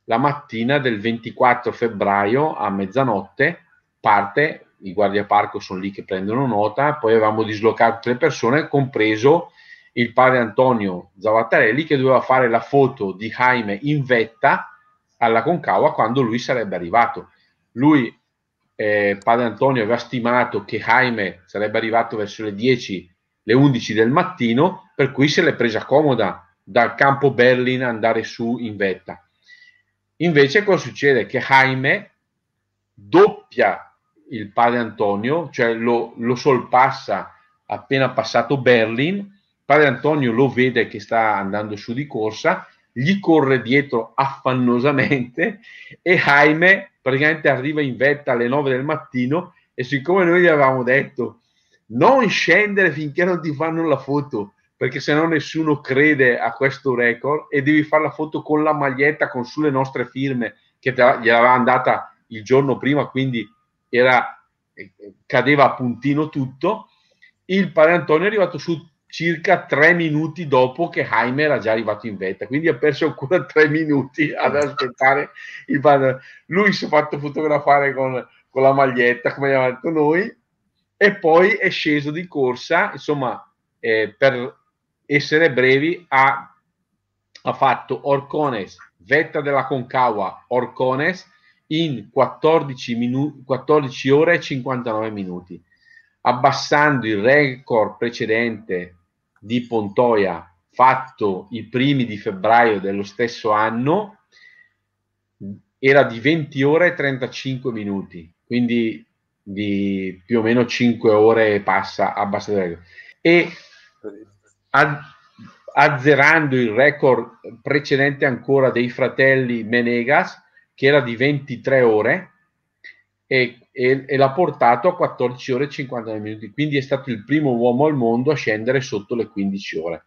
La mattina del 24 febbraio a mezzanotte parte, i guardiaparco sono lì che prendono nota, poi avevamo dislocato tre persone, compreso il padre Antonio Zavattarelli che doveva fare la foto di Jaime in vetta alla Concagua quando lui sarebbe arrivato lui, eh, padre Antonio, aveva stimato che Jaime sarebbe arrivato verso le 10, le 11 del mattino, per cui se l'è presa comoda dal campo Berlin andare su in vetta. Invece cosa succede? Che Jaime doppia il padre Antonio, cioè lo, lo sorpassa appena passato Berlin, padre Antonio lo vede che sta andando su di corsa, gli corre dietro affannosamente e Jaime praticamente arriva in vetta alle 9 del mattino e siccome noi gli avevamo detto non scendere finché non ti fanno la foto perché se no nessuno crede a questo record e devi fare la foto con la maglietta con sulle nostre firme che gliel'aveva andata il giorno prima quindi era eh, cadeva a puntino tutto il padre Antonio è arrivato su circa tre minuti dopo che Jaime era già arrivato in vetta, quindi ha perso ancora tre minuti ad aspettare il padre. Lui si è fatto fotografare con, con la maglietta, come abbiamo detto noi, e poi è sceso di corsa, insomma, eh, per essere brevi, ha, ha fatto Orcones, vetta della Concagua, Orcones, in 14, minu- 14 ore e 59 minuti, abbassando il record precedente di Pontoia fatto i primi di febbraio dello stesso anno era di 20 ore e 35 minuti, quindi di più o meno 5 ore e passa abbastanza. E azzerando il record precedente ancora dei fratelli Menegas, che era di 23 ore, e e, e l'ha portato a 14 ore e 59 minuti, quindi è stato il primo uomo al mondo a scendere sotto le 15 ore.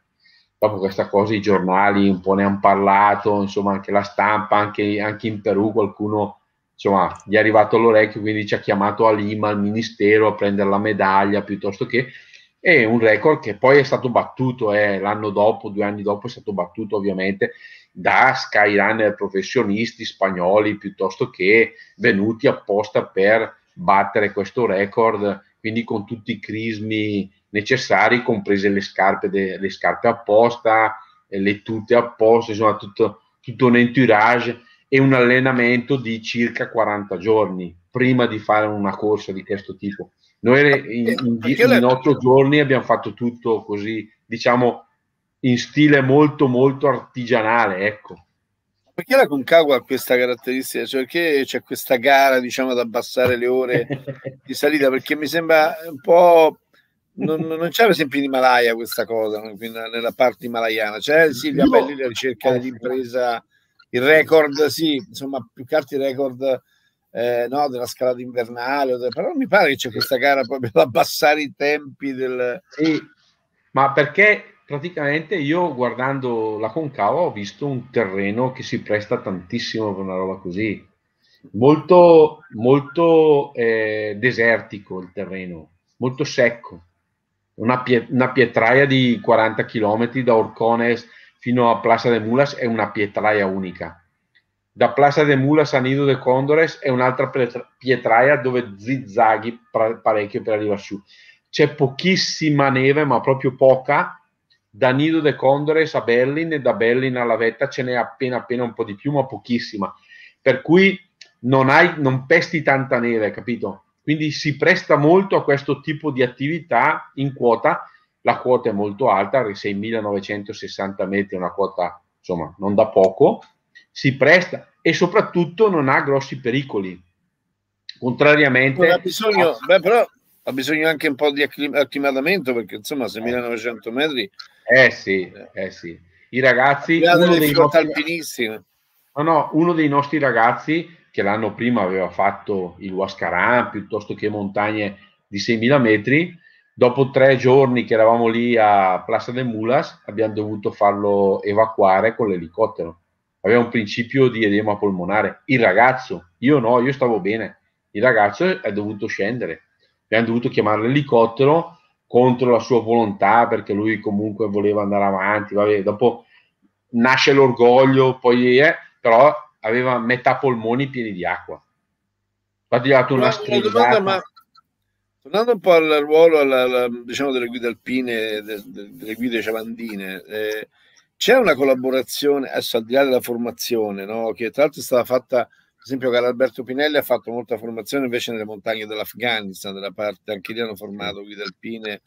Dopo questa cosa i giornali un po' ne hanno parlato, insomma anche la stampa, anche, anche in Perù qualcuno insomma, gli è arrivato all'orecchio, quindi ci ha chiamato a Lima, al ministero, a prendere la medaglia piuttosto che. È un record che poi è stato battuto eh, l'anno dopo, due anni dopo è stato battuto ovviamente da skyrunner professionisti spagnoli piuttosto che venuti apposta per battere questo record, quindi con tutti i crismi necessari, comprese le scarpe, de, le scarpe apposta, le tute apposta, insomma tutto, tutto un entourage e un allenamento di circa 40 giorni prima di fare una corsa di questo tipo. Noi in, eh, in, in, in 8 giorni abbiamo fatto tutto così, diciamo in stile molto molto artigianale, ecco. Perché la Concagua ha questa caratteristica? Cioè perché c'è questa gara, diciamo, ad abbassare le ore di salita? Perché mi sembra un po'... Non, non c'è per esempio in Himalaya questa cosa, nella parte himalayana. C'è Silvia Belli la ricerca dell'impresa, il record, sì, insomma, più che altro il record... Eh, no, della scalata invernale, però mi pare che c'è questa gara proprio ad abbassare i tempi del... Sì, ma perché praticamente io guardando la concava ho visto un terreno che si presta tantissimo per una roba così. Molto, molto eh, desertico il terreno, molto secco. Una, pie- una pietraia di 40 km da Orcones fino a Plaza de Mulas è una pietraia unica. Da Plaza de Mulas a Nido de Condores è un'altra pietraia dove zizzaghi parecchio per arrivare su. C'è pochissima neve, ma proprio poca, da Nido de Condores a Berlin e da Berlin alla Vetta ce n'è appena appena un po' di più, ma pochissima. Per cui non, hai, non pesti tanta neve, capito? Quindi si presta molto a questo tipo di attività in quota. La quota è molto alta, 6.960 metri, una quota insomma non da poco. Si presta e soprattutto non ha grossi pericoli. Contrariamente, ha bisogno, a... beh, però ha bisogno anche un po' di acclimatamento perché insomma 6.900 metri eh sì, eh sì. I ragazzi... Uno dei, nostri... no, no, uno dei nostri ragazzi che l'anno prima aveva fatto il Huascaran piuttosto che montagne di 6.000 metri, dopo tre giorni che eravamo lì a Plaza de Mulas abbiamo dovuto farlo evacuare con l'elicottero. Aveva un principio di edema polmonare. Il ragazzo, io no, io stavo bene. Il ragazzo è dovuto scendere. Abbiamo dovuto chiamare l'elicottero contro la sua volontà perché lui comunque voleva andare avanti, vabbè, dopo nasce l'orgoglio, poi è, eh, però aveva metà polmoni pieni di acqua. Infatti gli ha dato una strisciata. Ma... Tornando un po' al ruolo alla, alla, diciamo, delle guide alpine, de, delle guide ciavandine, eh, c'è una collaborazione, adesso al di là della formazione, no? che tra l'altro è stata fatta per esempio Alberto Pinelli ha fatto molta formazione invece nelle montagne dell'Afghanistan, della parte anche lì hanno formato guide alpine,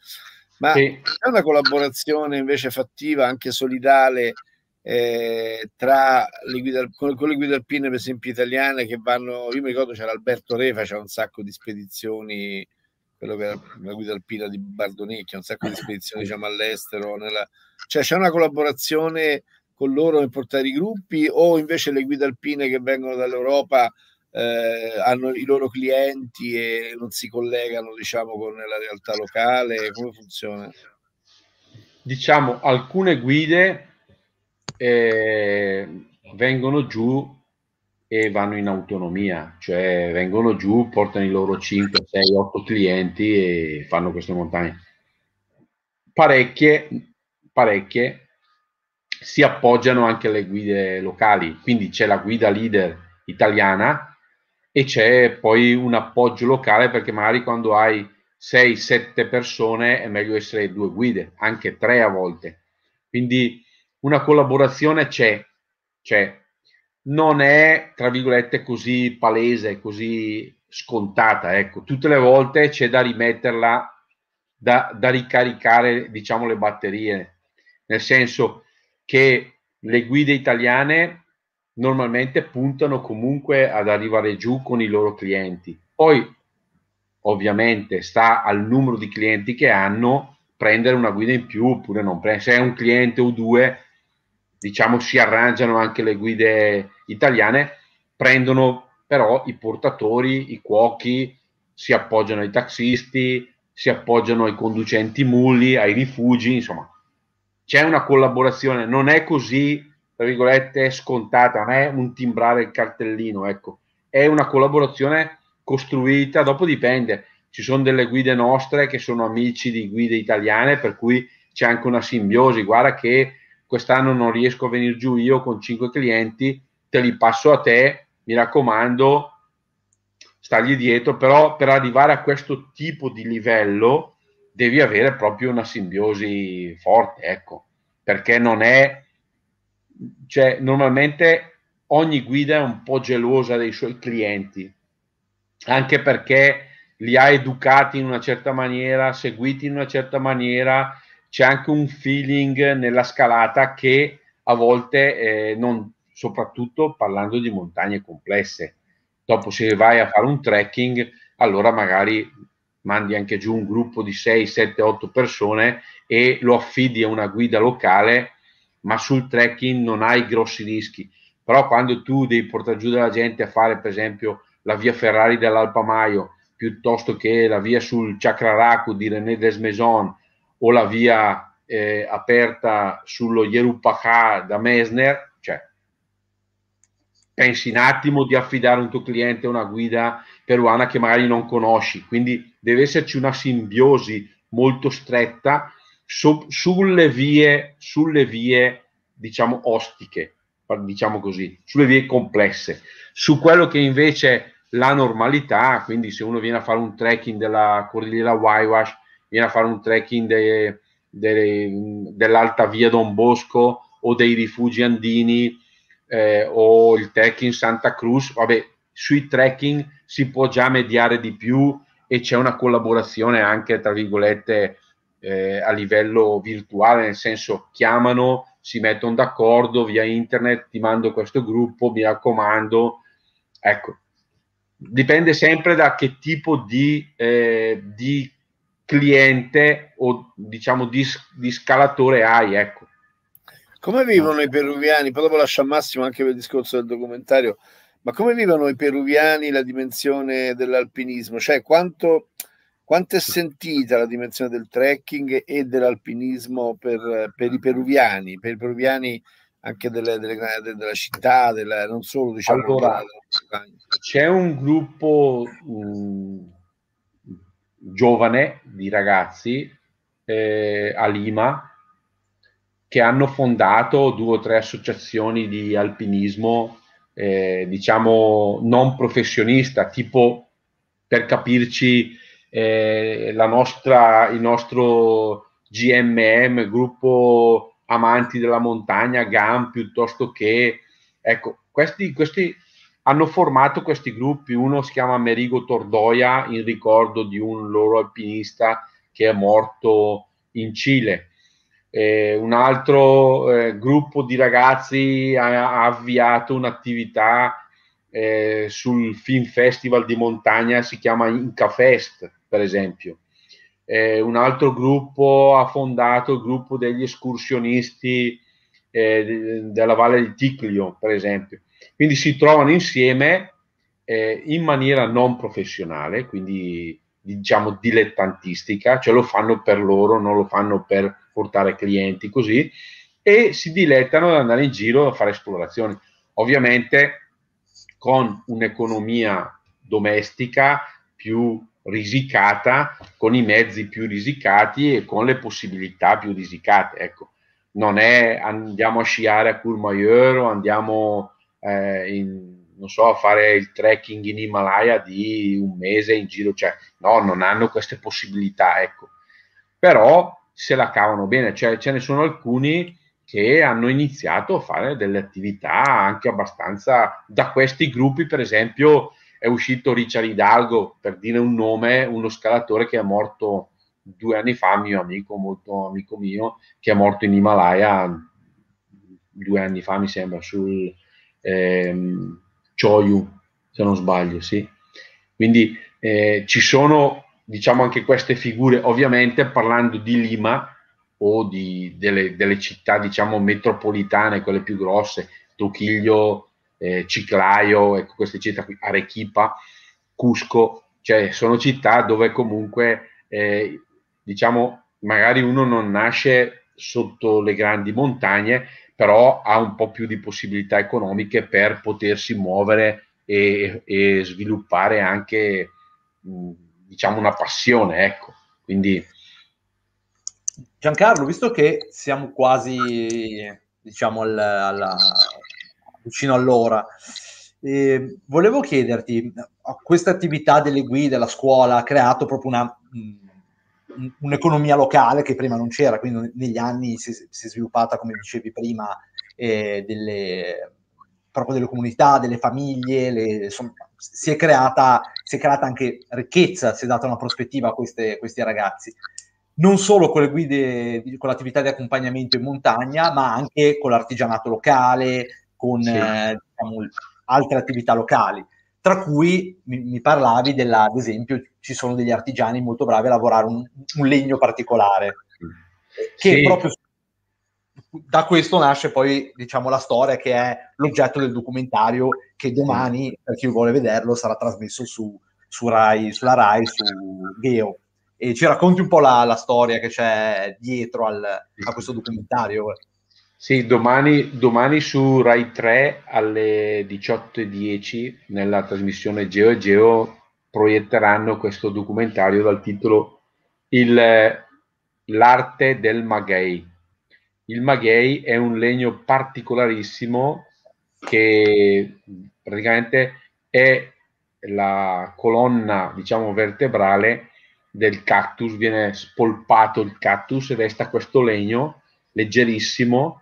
ma sì. è una collaborazione invece fattiva, anche solidale, eh, tra le guide, con, con, le guide alpine, per esempio italiane, che vanno, io mi ricordo c'era Alberto Re, faceva un sacco di spedizioni, quello che era la guida alpina di Bardonecchia, un sacco di spedizioni diciamo all'estero, nella, cioè c'è una collaborazione con loro per portare i gruppi o invece le guide alpine che vengono dall'Europa eh, hanno i loro clienti e non si collegano diciamo con la realtà locale? Come funziona? Diciamo alcune guide eh, vengono giù e vanno in autonomia, cioè vengono giù, portano i loro 5, 6, 8 clienti e fanno queste montagne. Parecchie, parecchie si appoggiano anche alle guide locali, quindi c'è la guida leader italiana e c'è poi un appoggio locale perché magari quando hai 6-7 persone è meglio essere due guide, anche tre a volte. Quindi una collaborazione c'è, c'è. Non è, tra virgolette, così palese, così scontata. Ecco, tutte le volte c'è da rimetterla, da, da ricaricare, diciamo, le batterie. Nel senso, che le guide italiane normalmente puntano comunque ad arrivare giù con i loro clienti. Poi ovviamente sta al numero di clienti che hanno prendere una guida in più oppure non prendere. Se è un cliente o due, diciamo si arrangiano anche le guide italiane, prendono però i portatori, i cuochi, si appoggiano ai taxisti, si appoggiano ai conducenti muli, ai rifugi, insomma c'è una collaborazione, non è così, tra virgolette, scontata, non è un timbrare il cartellino, ecco, è una collaborazione costruita, dopo dipende, ci sono delle guide nostre che sono amici di guide italiane, per cui c'è anche una simbiosi, guarda che quest'anno non riesco a venire giù io con cinque clienti, te li passo a te, mi raccomando, stagli dietro, però per arrivare a questo tipo di livello devi avere proprio una simbiosi forte, ecco, perché non è, cioè normalmente ogni guida è un po' gelosa dei suoi clienti, anche perché li ha educati in una certa maniera, seguiti in una certa maniera, c'è anche un feeling nella scalata che a volte eh, non, soprattutto parlando di montagne complesse. Dopo se vai a fare un trekking, allora magari mandi anche giù un gruppo di 6, 7, 8 persone e lo affidi a una guida locale, ma sul trekking non hai grossi rischi. Però quando tu devi portare giù della gente a fare, per esempio, la via Ferrari dell'Alpamaio, piuttosto che la via sul Chakraraku di René Desmaison o la via eh, aperta sullo Yerupakha da Mesner, pensi un attimo di affidare un tuo cliente a una guida peruana che magari non conosci, quindi deve esserci una simbiosi molto stretta su, sulle, vie, sulle vie, diciamo, ostiche, diciamo così, sulle vie complesse. Su quello che invece la normalità, quindi se uno viene a fare un trekking della Cordigliera Waiwash, viene a fare un trekking de, de, dell'Alta Via Don Bosco o dei rifugi andini eh, o il tech in Santa Cruz, vabbè, sui trekking si può già mediare di più e c'è una collaborazione anche, tra virgolette, eh, a livello virtuale, nel senso chiamano, si mettono d'accordo via internet, ti mando questo gruppo, mi raccomando. Ecco, dipende sempre da che tipo di, eh, di cliente o diciamo di, di scalatore hai, ecco. Come eh. vivono i peruviani? Poi dopo lascia Massimo anche per il discorso del documentario, ma come vivono i peruviani la dimensione dell'alpinismo? Cioè quanto, quanto è sentita la dimensione del trekking e dell'alpinismo per, per i peruviani, per i peruviani anche delle, delle, della città, della, non solo diciamo allora, c'è un gruppo um, giovane di ragazzi eh, a Lima che hanno fondato due o tre associazioni di alpinismo, eh, diciamo non professionista, tipo per capirci eh, nostra, il nostro GMM, gruppo amanti della montagna, GAM, piuttosto che... Ecco, questi, questi hanno formato questi gruppi, uno si chiama Merigo Tordoia in ricordo di un loro alpinista che è morto in Cile, eh, un altro eh, gruppo di ragazzi ha, ha avviato un'attività eh, sul film festival di montagna, si chiama Incafest per esempio. Eh, un altro gruppo ha fondato il gruppo degli escursionisti eh, della Valle di Ticlio, per esempio. Quindi si trovano insieme eh, in maniera non professionale, quindi diciamo dilettantistica, cioè lo fanno per loro, non lo fanno per portare clienti così e si dilettano ad andare in giro a fare esplorazioni. Ovviamente con un'economia domestica più risicata, con i mezzi più risicati e con le possibilità più risicate. Ecco, non è andiamo a sciare a Courmayeur o andiamo eh, in, non so, a fare il trekking in Himalaya di un mese in giro, cioè no, non hanno queste possibilità, ecco. Però se la cavano bene, cioè ce ne sono alcuni che hanno iniziato a fare delle attività anche abbastanza da questi gruppi, per esempio è uscito Richard Hidalgo, per dire un nome, uno scalatore che è morto due anni fa, mio amico, molto amico mio, che è morto in Himalaya due anni fa, mi sembra, sul ehm, Choyu, se non sbaglio, sì. Quindi eh, ci sono diciamo anche queste figure, ovviamente parlando di Lima o di, delle, delle, città diciamo metropolitane, quelle più grosse, Trucchiglio, eh, Ciclaio, ecco, queste città qui, Arequipa, Cusco, cioè sono città dove comunque eh, diciamo magari uno non nasce sotto le grandi montagne, però ha un po' più di possibilità economiche per potersi muovere e, e sviluppare anche... Mh, diciamo una passione, ecco. Quindi Giancarlo, visto che siamo quasi diciamo al, alla, vicino all'ora, eh, volevo chiederti, questa attività delle guide, la scuola ha creato proprio una, mh, mm, un'economia locale che prima non c'era, quindi negli anni si, si è sviluppata, come dicevi prima, eh, delle, proprio delle comunità, delle famiglie, le, insomma, si, è creata, si, è creata, anche ricchezza, si è data una prospettiva a queste, questi ragazzi. Non solo con le guide, con l'attività di accompagnamento in montagna, ma anche con l'artigianato locale, con sì. eh, diciamo, altre attività locali tra cui mi, mi parlavi della, ad esempio ci sono degli artigiani molto bravi a lavorare un, un legno particolare mm. che sì. proprio su da questo nasce poi diciamo la storia che è l'oggetto del documentario che domani per chi vuole vederlo sarà trasmesso su, su Rai, sulla Rai su Geo e ci racconti un po' la, la storia che c'è dietro al, a questo documentario sì, domani, domani su Rai 3 alle 18.10 nella trasmissione Geo e Geo proietteranno questo documentario dal titolo il, L'arte del Maghei il maghei è un legno particolarissimo che praticamente è la colonna, diciamo, vertebrale del cactus, viene spolpato il cactus e resta questo legno leggerissimo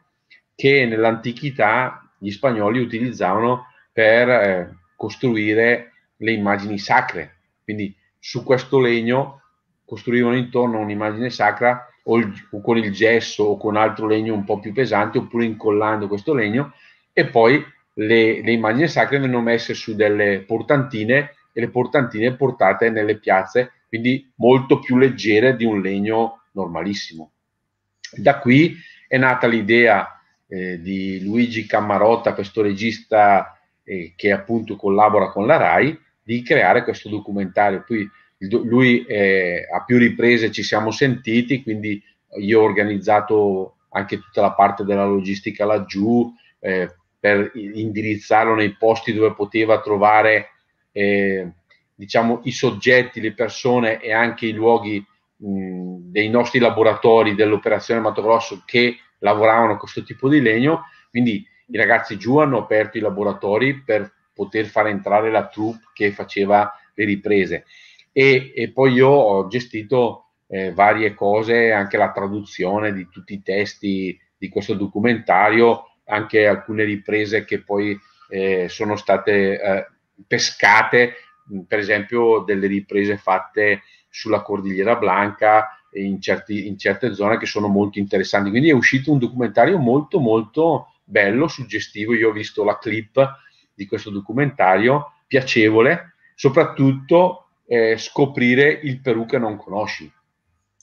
che nell'antichità gli spagnoli utilizzavano per eh, costruire le immagini sacre. Quindi su questo legno costruivano intorno un'immagine sacra o, il, o con il gesso o con altro legno un po' più pesante oppure incollando questo legno e poi le, le immagini sacre vengono messe su delle portantine e le portantine portate nelle piazze quindi molto più leggere di un legno normalissimo. Da qui è nata l'idea eh, di Luigi Cammarotta, questo regista eh, che appunto collabora con la RAI, di creare questo documentario. Poi lui eh, a più riprese ci siamo sentiti, quindi io ho organizzato anche tutta la parte della logistica laggiù eh, per indirizzarlo nei posti dove poteva trovare eh, diciamo, i soggetti, le persone e anche i luoghi mh, dei nostri laboratori dell'operazione Mato Grosso che lavoravano con questo tipo di legno. Quindi i ragazzi giù hanno aperto i laboratori per poter far entrare la troupe che faceva le riprese e, e poi io ho gestito eh, varie cose, anche la traduzione di tutti i testi di questo documentario, anche alcune riprese che poi eh, sono state eh, pescate, per esempio delle riprese fatte sulla Cordigliera Blanca in, certi, in certe zone che sono molto interessanti. Quindi è uscito un documentario molto molto bello, suggestivo. Io ho visto la clip di questo documentario, piacevole, soprattutto eh, scoprire il Perù che non conosci.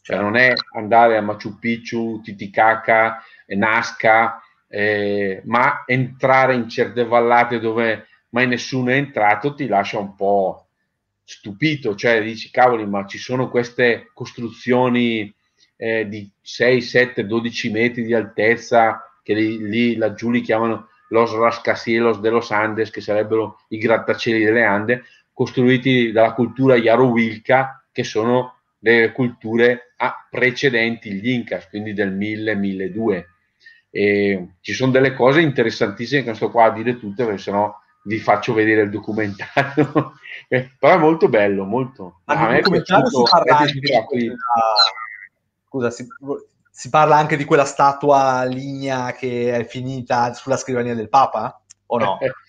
Cioè non è andare a Machu Picchu, Titicaca, eh, Nazca, eh, ma entrare in certe vallate dove mai nessuno è entrato ti lascia un po' stupito, cioè dici cavoli, ma ci sono queste costruzioni eh, di 6, 7, 12 metri di altezza che lì, lì laggiù li chiamano Los Rascacielos de los Andes, che sarebbero i grattacieli delle Ande, costruiti dalla cultura Yaro-Wilca, che sono le culture a, precedenti gli Incas, quindi del 1000-1200. E ci sono delle cose interessantissime che non sto qua a dire tutte perché sennò vi faccio vedere il documentario. Eh, però è molto bello, molto. Ma ah, il documentario piaciuto, si parla anche di... Quella... Scusa, si, si parla anche di quella statua lignea che è finita sulla scrivania del Papa? O no?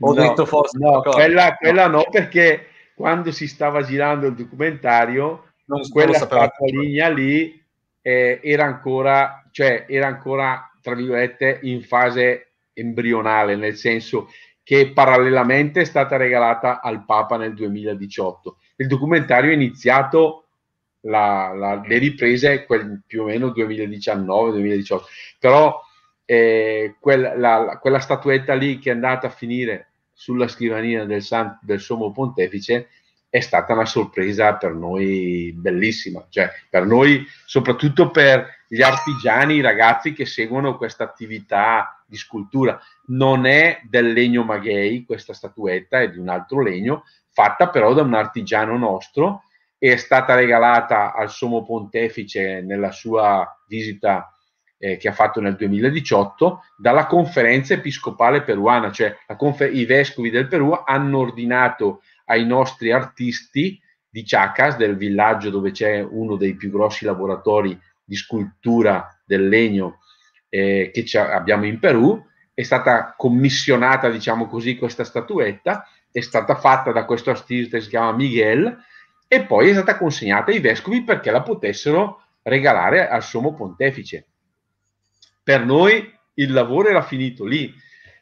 Ho no, detto forse. No, quella, quella no. perché quando si stava girando il documentario, non, quella non linea lì eh, era ancora, cioè era ancora, tra virgolette, in fase embrionale, nel senso che parallelamente è stata regalata al Papa nel 2018. Il documentario è iniziato la, la, le riprese quel, più o meno 2019-2018, però eh, quella, la, quella, statuetta lì che è andata a finire sulla scrivania del, San, del Sommo Pontefice è stata una sorpresa per noi bellissima, cioè per noi, soprattutto per gli artigiani, i ragazzi che seguono questa attività di scultura. Non è del legno maghei questa statuetta, è di un altro legno, fatta però da un artigiano nostro e è stata regalata al Sommo Pontefice nella sua visita eh, che ha fatto nel 2018 dalla conferenza episcopale peruana, cioè confer- i vescovi del Perù hanno ordinato ai nostri artisti di Chacas, del villaggio dove c'è uno dei più grossi laboratori di scultura del legno eh, che abbiamo in Perù, è stata commissionata, diciamo così, questa statuetta, è stata fatta da questo artista che si chiama Miguel e poi è stata consegnata ai vescovi perché la potessero regalare al sommo pontefice. Per noi il lavoro era finito lì.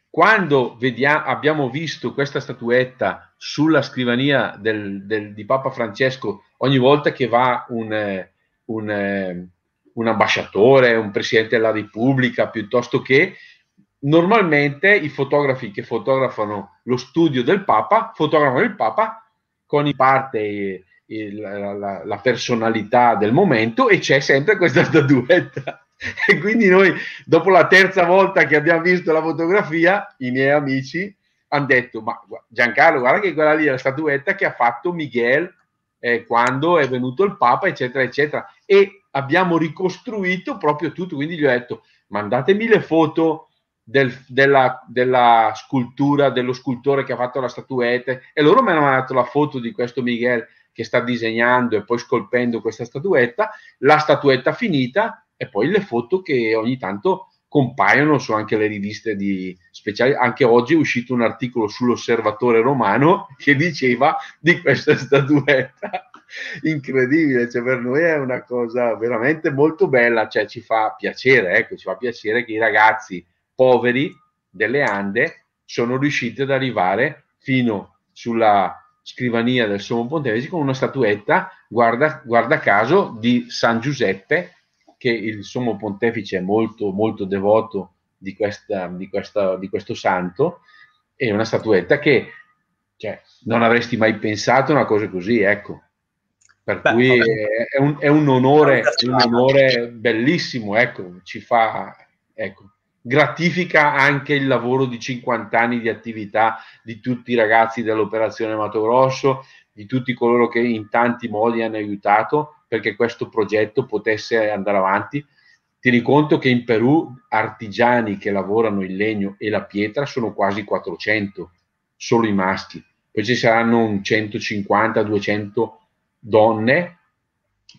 Quando vediamo, abbiamo visto questa statuetta sulla scrivania del, del, di Papa Francesco ogni volta che va un, un, un ambasciatore, un presidente della Repubblica, piuttosto che normalmente i fotografi che fotografano lo studio del Papa fotografano il Papa con in parte il, la, la, la, personalità del momento e c'è sempre questa statuetta E quindi noi, dopo la terza volta che abbiamo visto la fotografia, i miei amici hanno detto, ma Giancarlo, guarda che quella lì è la statuetta che ha fatto Miguel eh, quando è venuto il Papa, eccetera, eccetera. E abbiamo ricostruito proprio tutto, quindi gli ho detto, mandatemi le foto del, della, della, scultura, dello scultore che ha fatto la statuetta e loro mi hanno mandato la foto di questo Miguel che sta disegnando e poi scolpendo questa statuetta, la statuetta finita e poi le foto che ogni tanto compaiono su anche le riviste di speciali. Anche oggi è uscito un articolo sull'osservatore romano che diceva di questa statuetta. Incredibile, cioè per noi è una cosa veramente molto bella, cioè ci fa piacere, ecco, ci fa piacere che i ragazzi poveri delle Ande sono riusciti ad arrivare fino sulla scrivania del Sommo Pontefice con una statuetta, guarda, guarda caso, di San Giuseppe che il sommo pontefice è molto, molto devoto di, questa, di, questa, di questo santo, è una statuetta che cioè, non avresti mai pensato una cosa così, ecco. Per Beh, cui è un, è, un onore, è un, certo. onore, bellissimo, ecco, ci fa, ecco, gratifica anche il lavoro di 50 anni di attività di tutti i ragazzi dell'operazione Mato Grosso, di tutti coloro che in tanti modi hanno aiutato, perché questo progetto potesse andare avanti. Tieni conto che in Perù artigiani che lavorano il legno e la pietra sono quasi 400, solo i maschi. Poi ci saranno 150-200 donne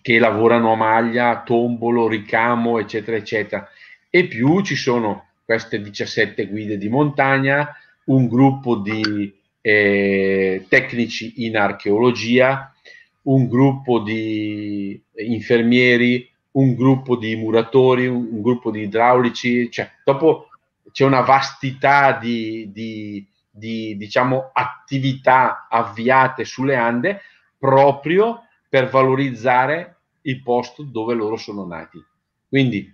che lavorano a maglia, tombolo, ricamo, eccetera, eccetera. E più ci sono queste 17 guide di montagna, un gruppo di eh, tecnici in archeologia, un gruppo di infermieri, un gruppo di muratori, un, un gruppo di idraulici, cioè dopo c'è una vastità di, di, di diciamo, attività avviate sulle Ande proprio per valorizzare il posto dove loro sono nati. Quindi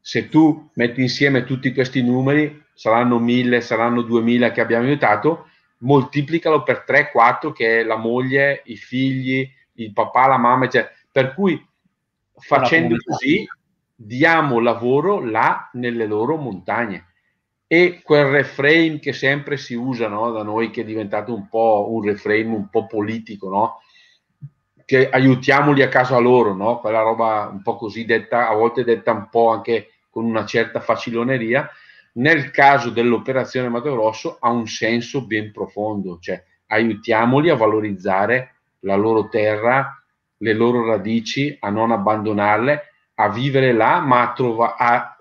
se tu metti insieme tutti questi numeri, saranno mille, saranno duemila che abbiamo aiutato, moltiplicalo per 3, 4 che è la moglie, i figli, il papà, la mamma, eccetera. Per cui facendo così diamo lavoro là nelle loro montagne. E quel reframe che sempre si usa no? da noi, che è diventato un po' un reframe un po' politico, no? che aiutiamoli a casa loro, no? quella roba un po' così detta, a volte detta un po' anche con una certa faciloneria, nel caso dell'operazione Mato Grosso ha un senso ben profondo, cioè aiutiamoli a valorizzare la loro terra, le loro radici, a non abbandonarle, a vivere là, ma a, trova- a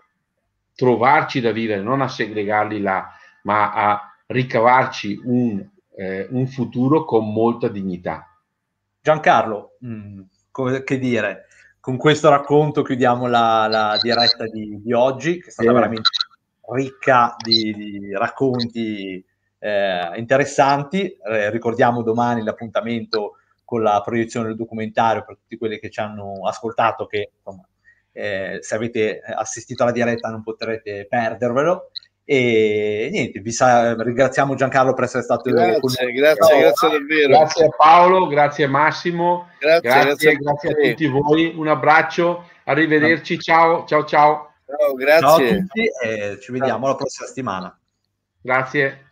trovarci da vivere, non a segregarli là, ma a ricavarci un, eh, un futuro con molta dignità. Giancarlo, mh, mm, che dire, con questo racconto chiudiamo la, la diretta di, di, oggi, che è stata eh. veramente ricca di, di racconti eh, interessanti. Eh, ricordiamo domani l'appuntamento con la proiezione del documentario per tutti quelli che ci hanno ascoltato, che insomma, eh, se avete assistito alla diretta non potrete perdervelo. E niente, vi sa- ringraziamo Giancarlo per essere stato grazie, con noi. Grazie, grazie davvero. Grazie a Paolo, grazie a Massimo, grazie, grazie, grazie a tutti voi. Un abbraccio, arrivederci, ciao, ciao, ciao. ciao grazie. Ciao a tutti e ci vediamo ciao. la prossima settimana. Grazie.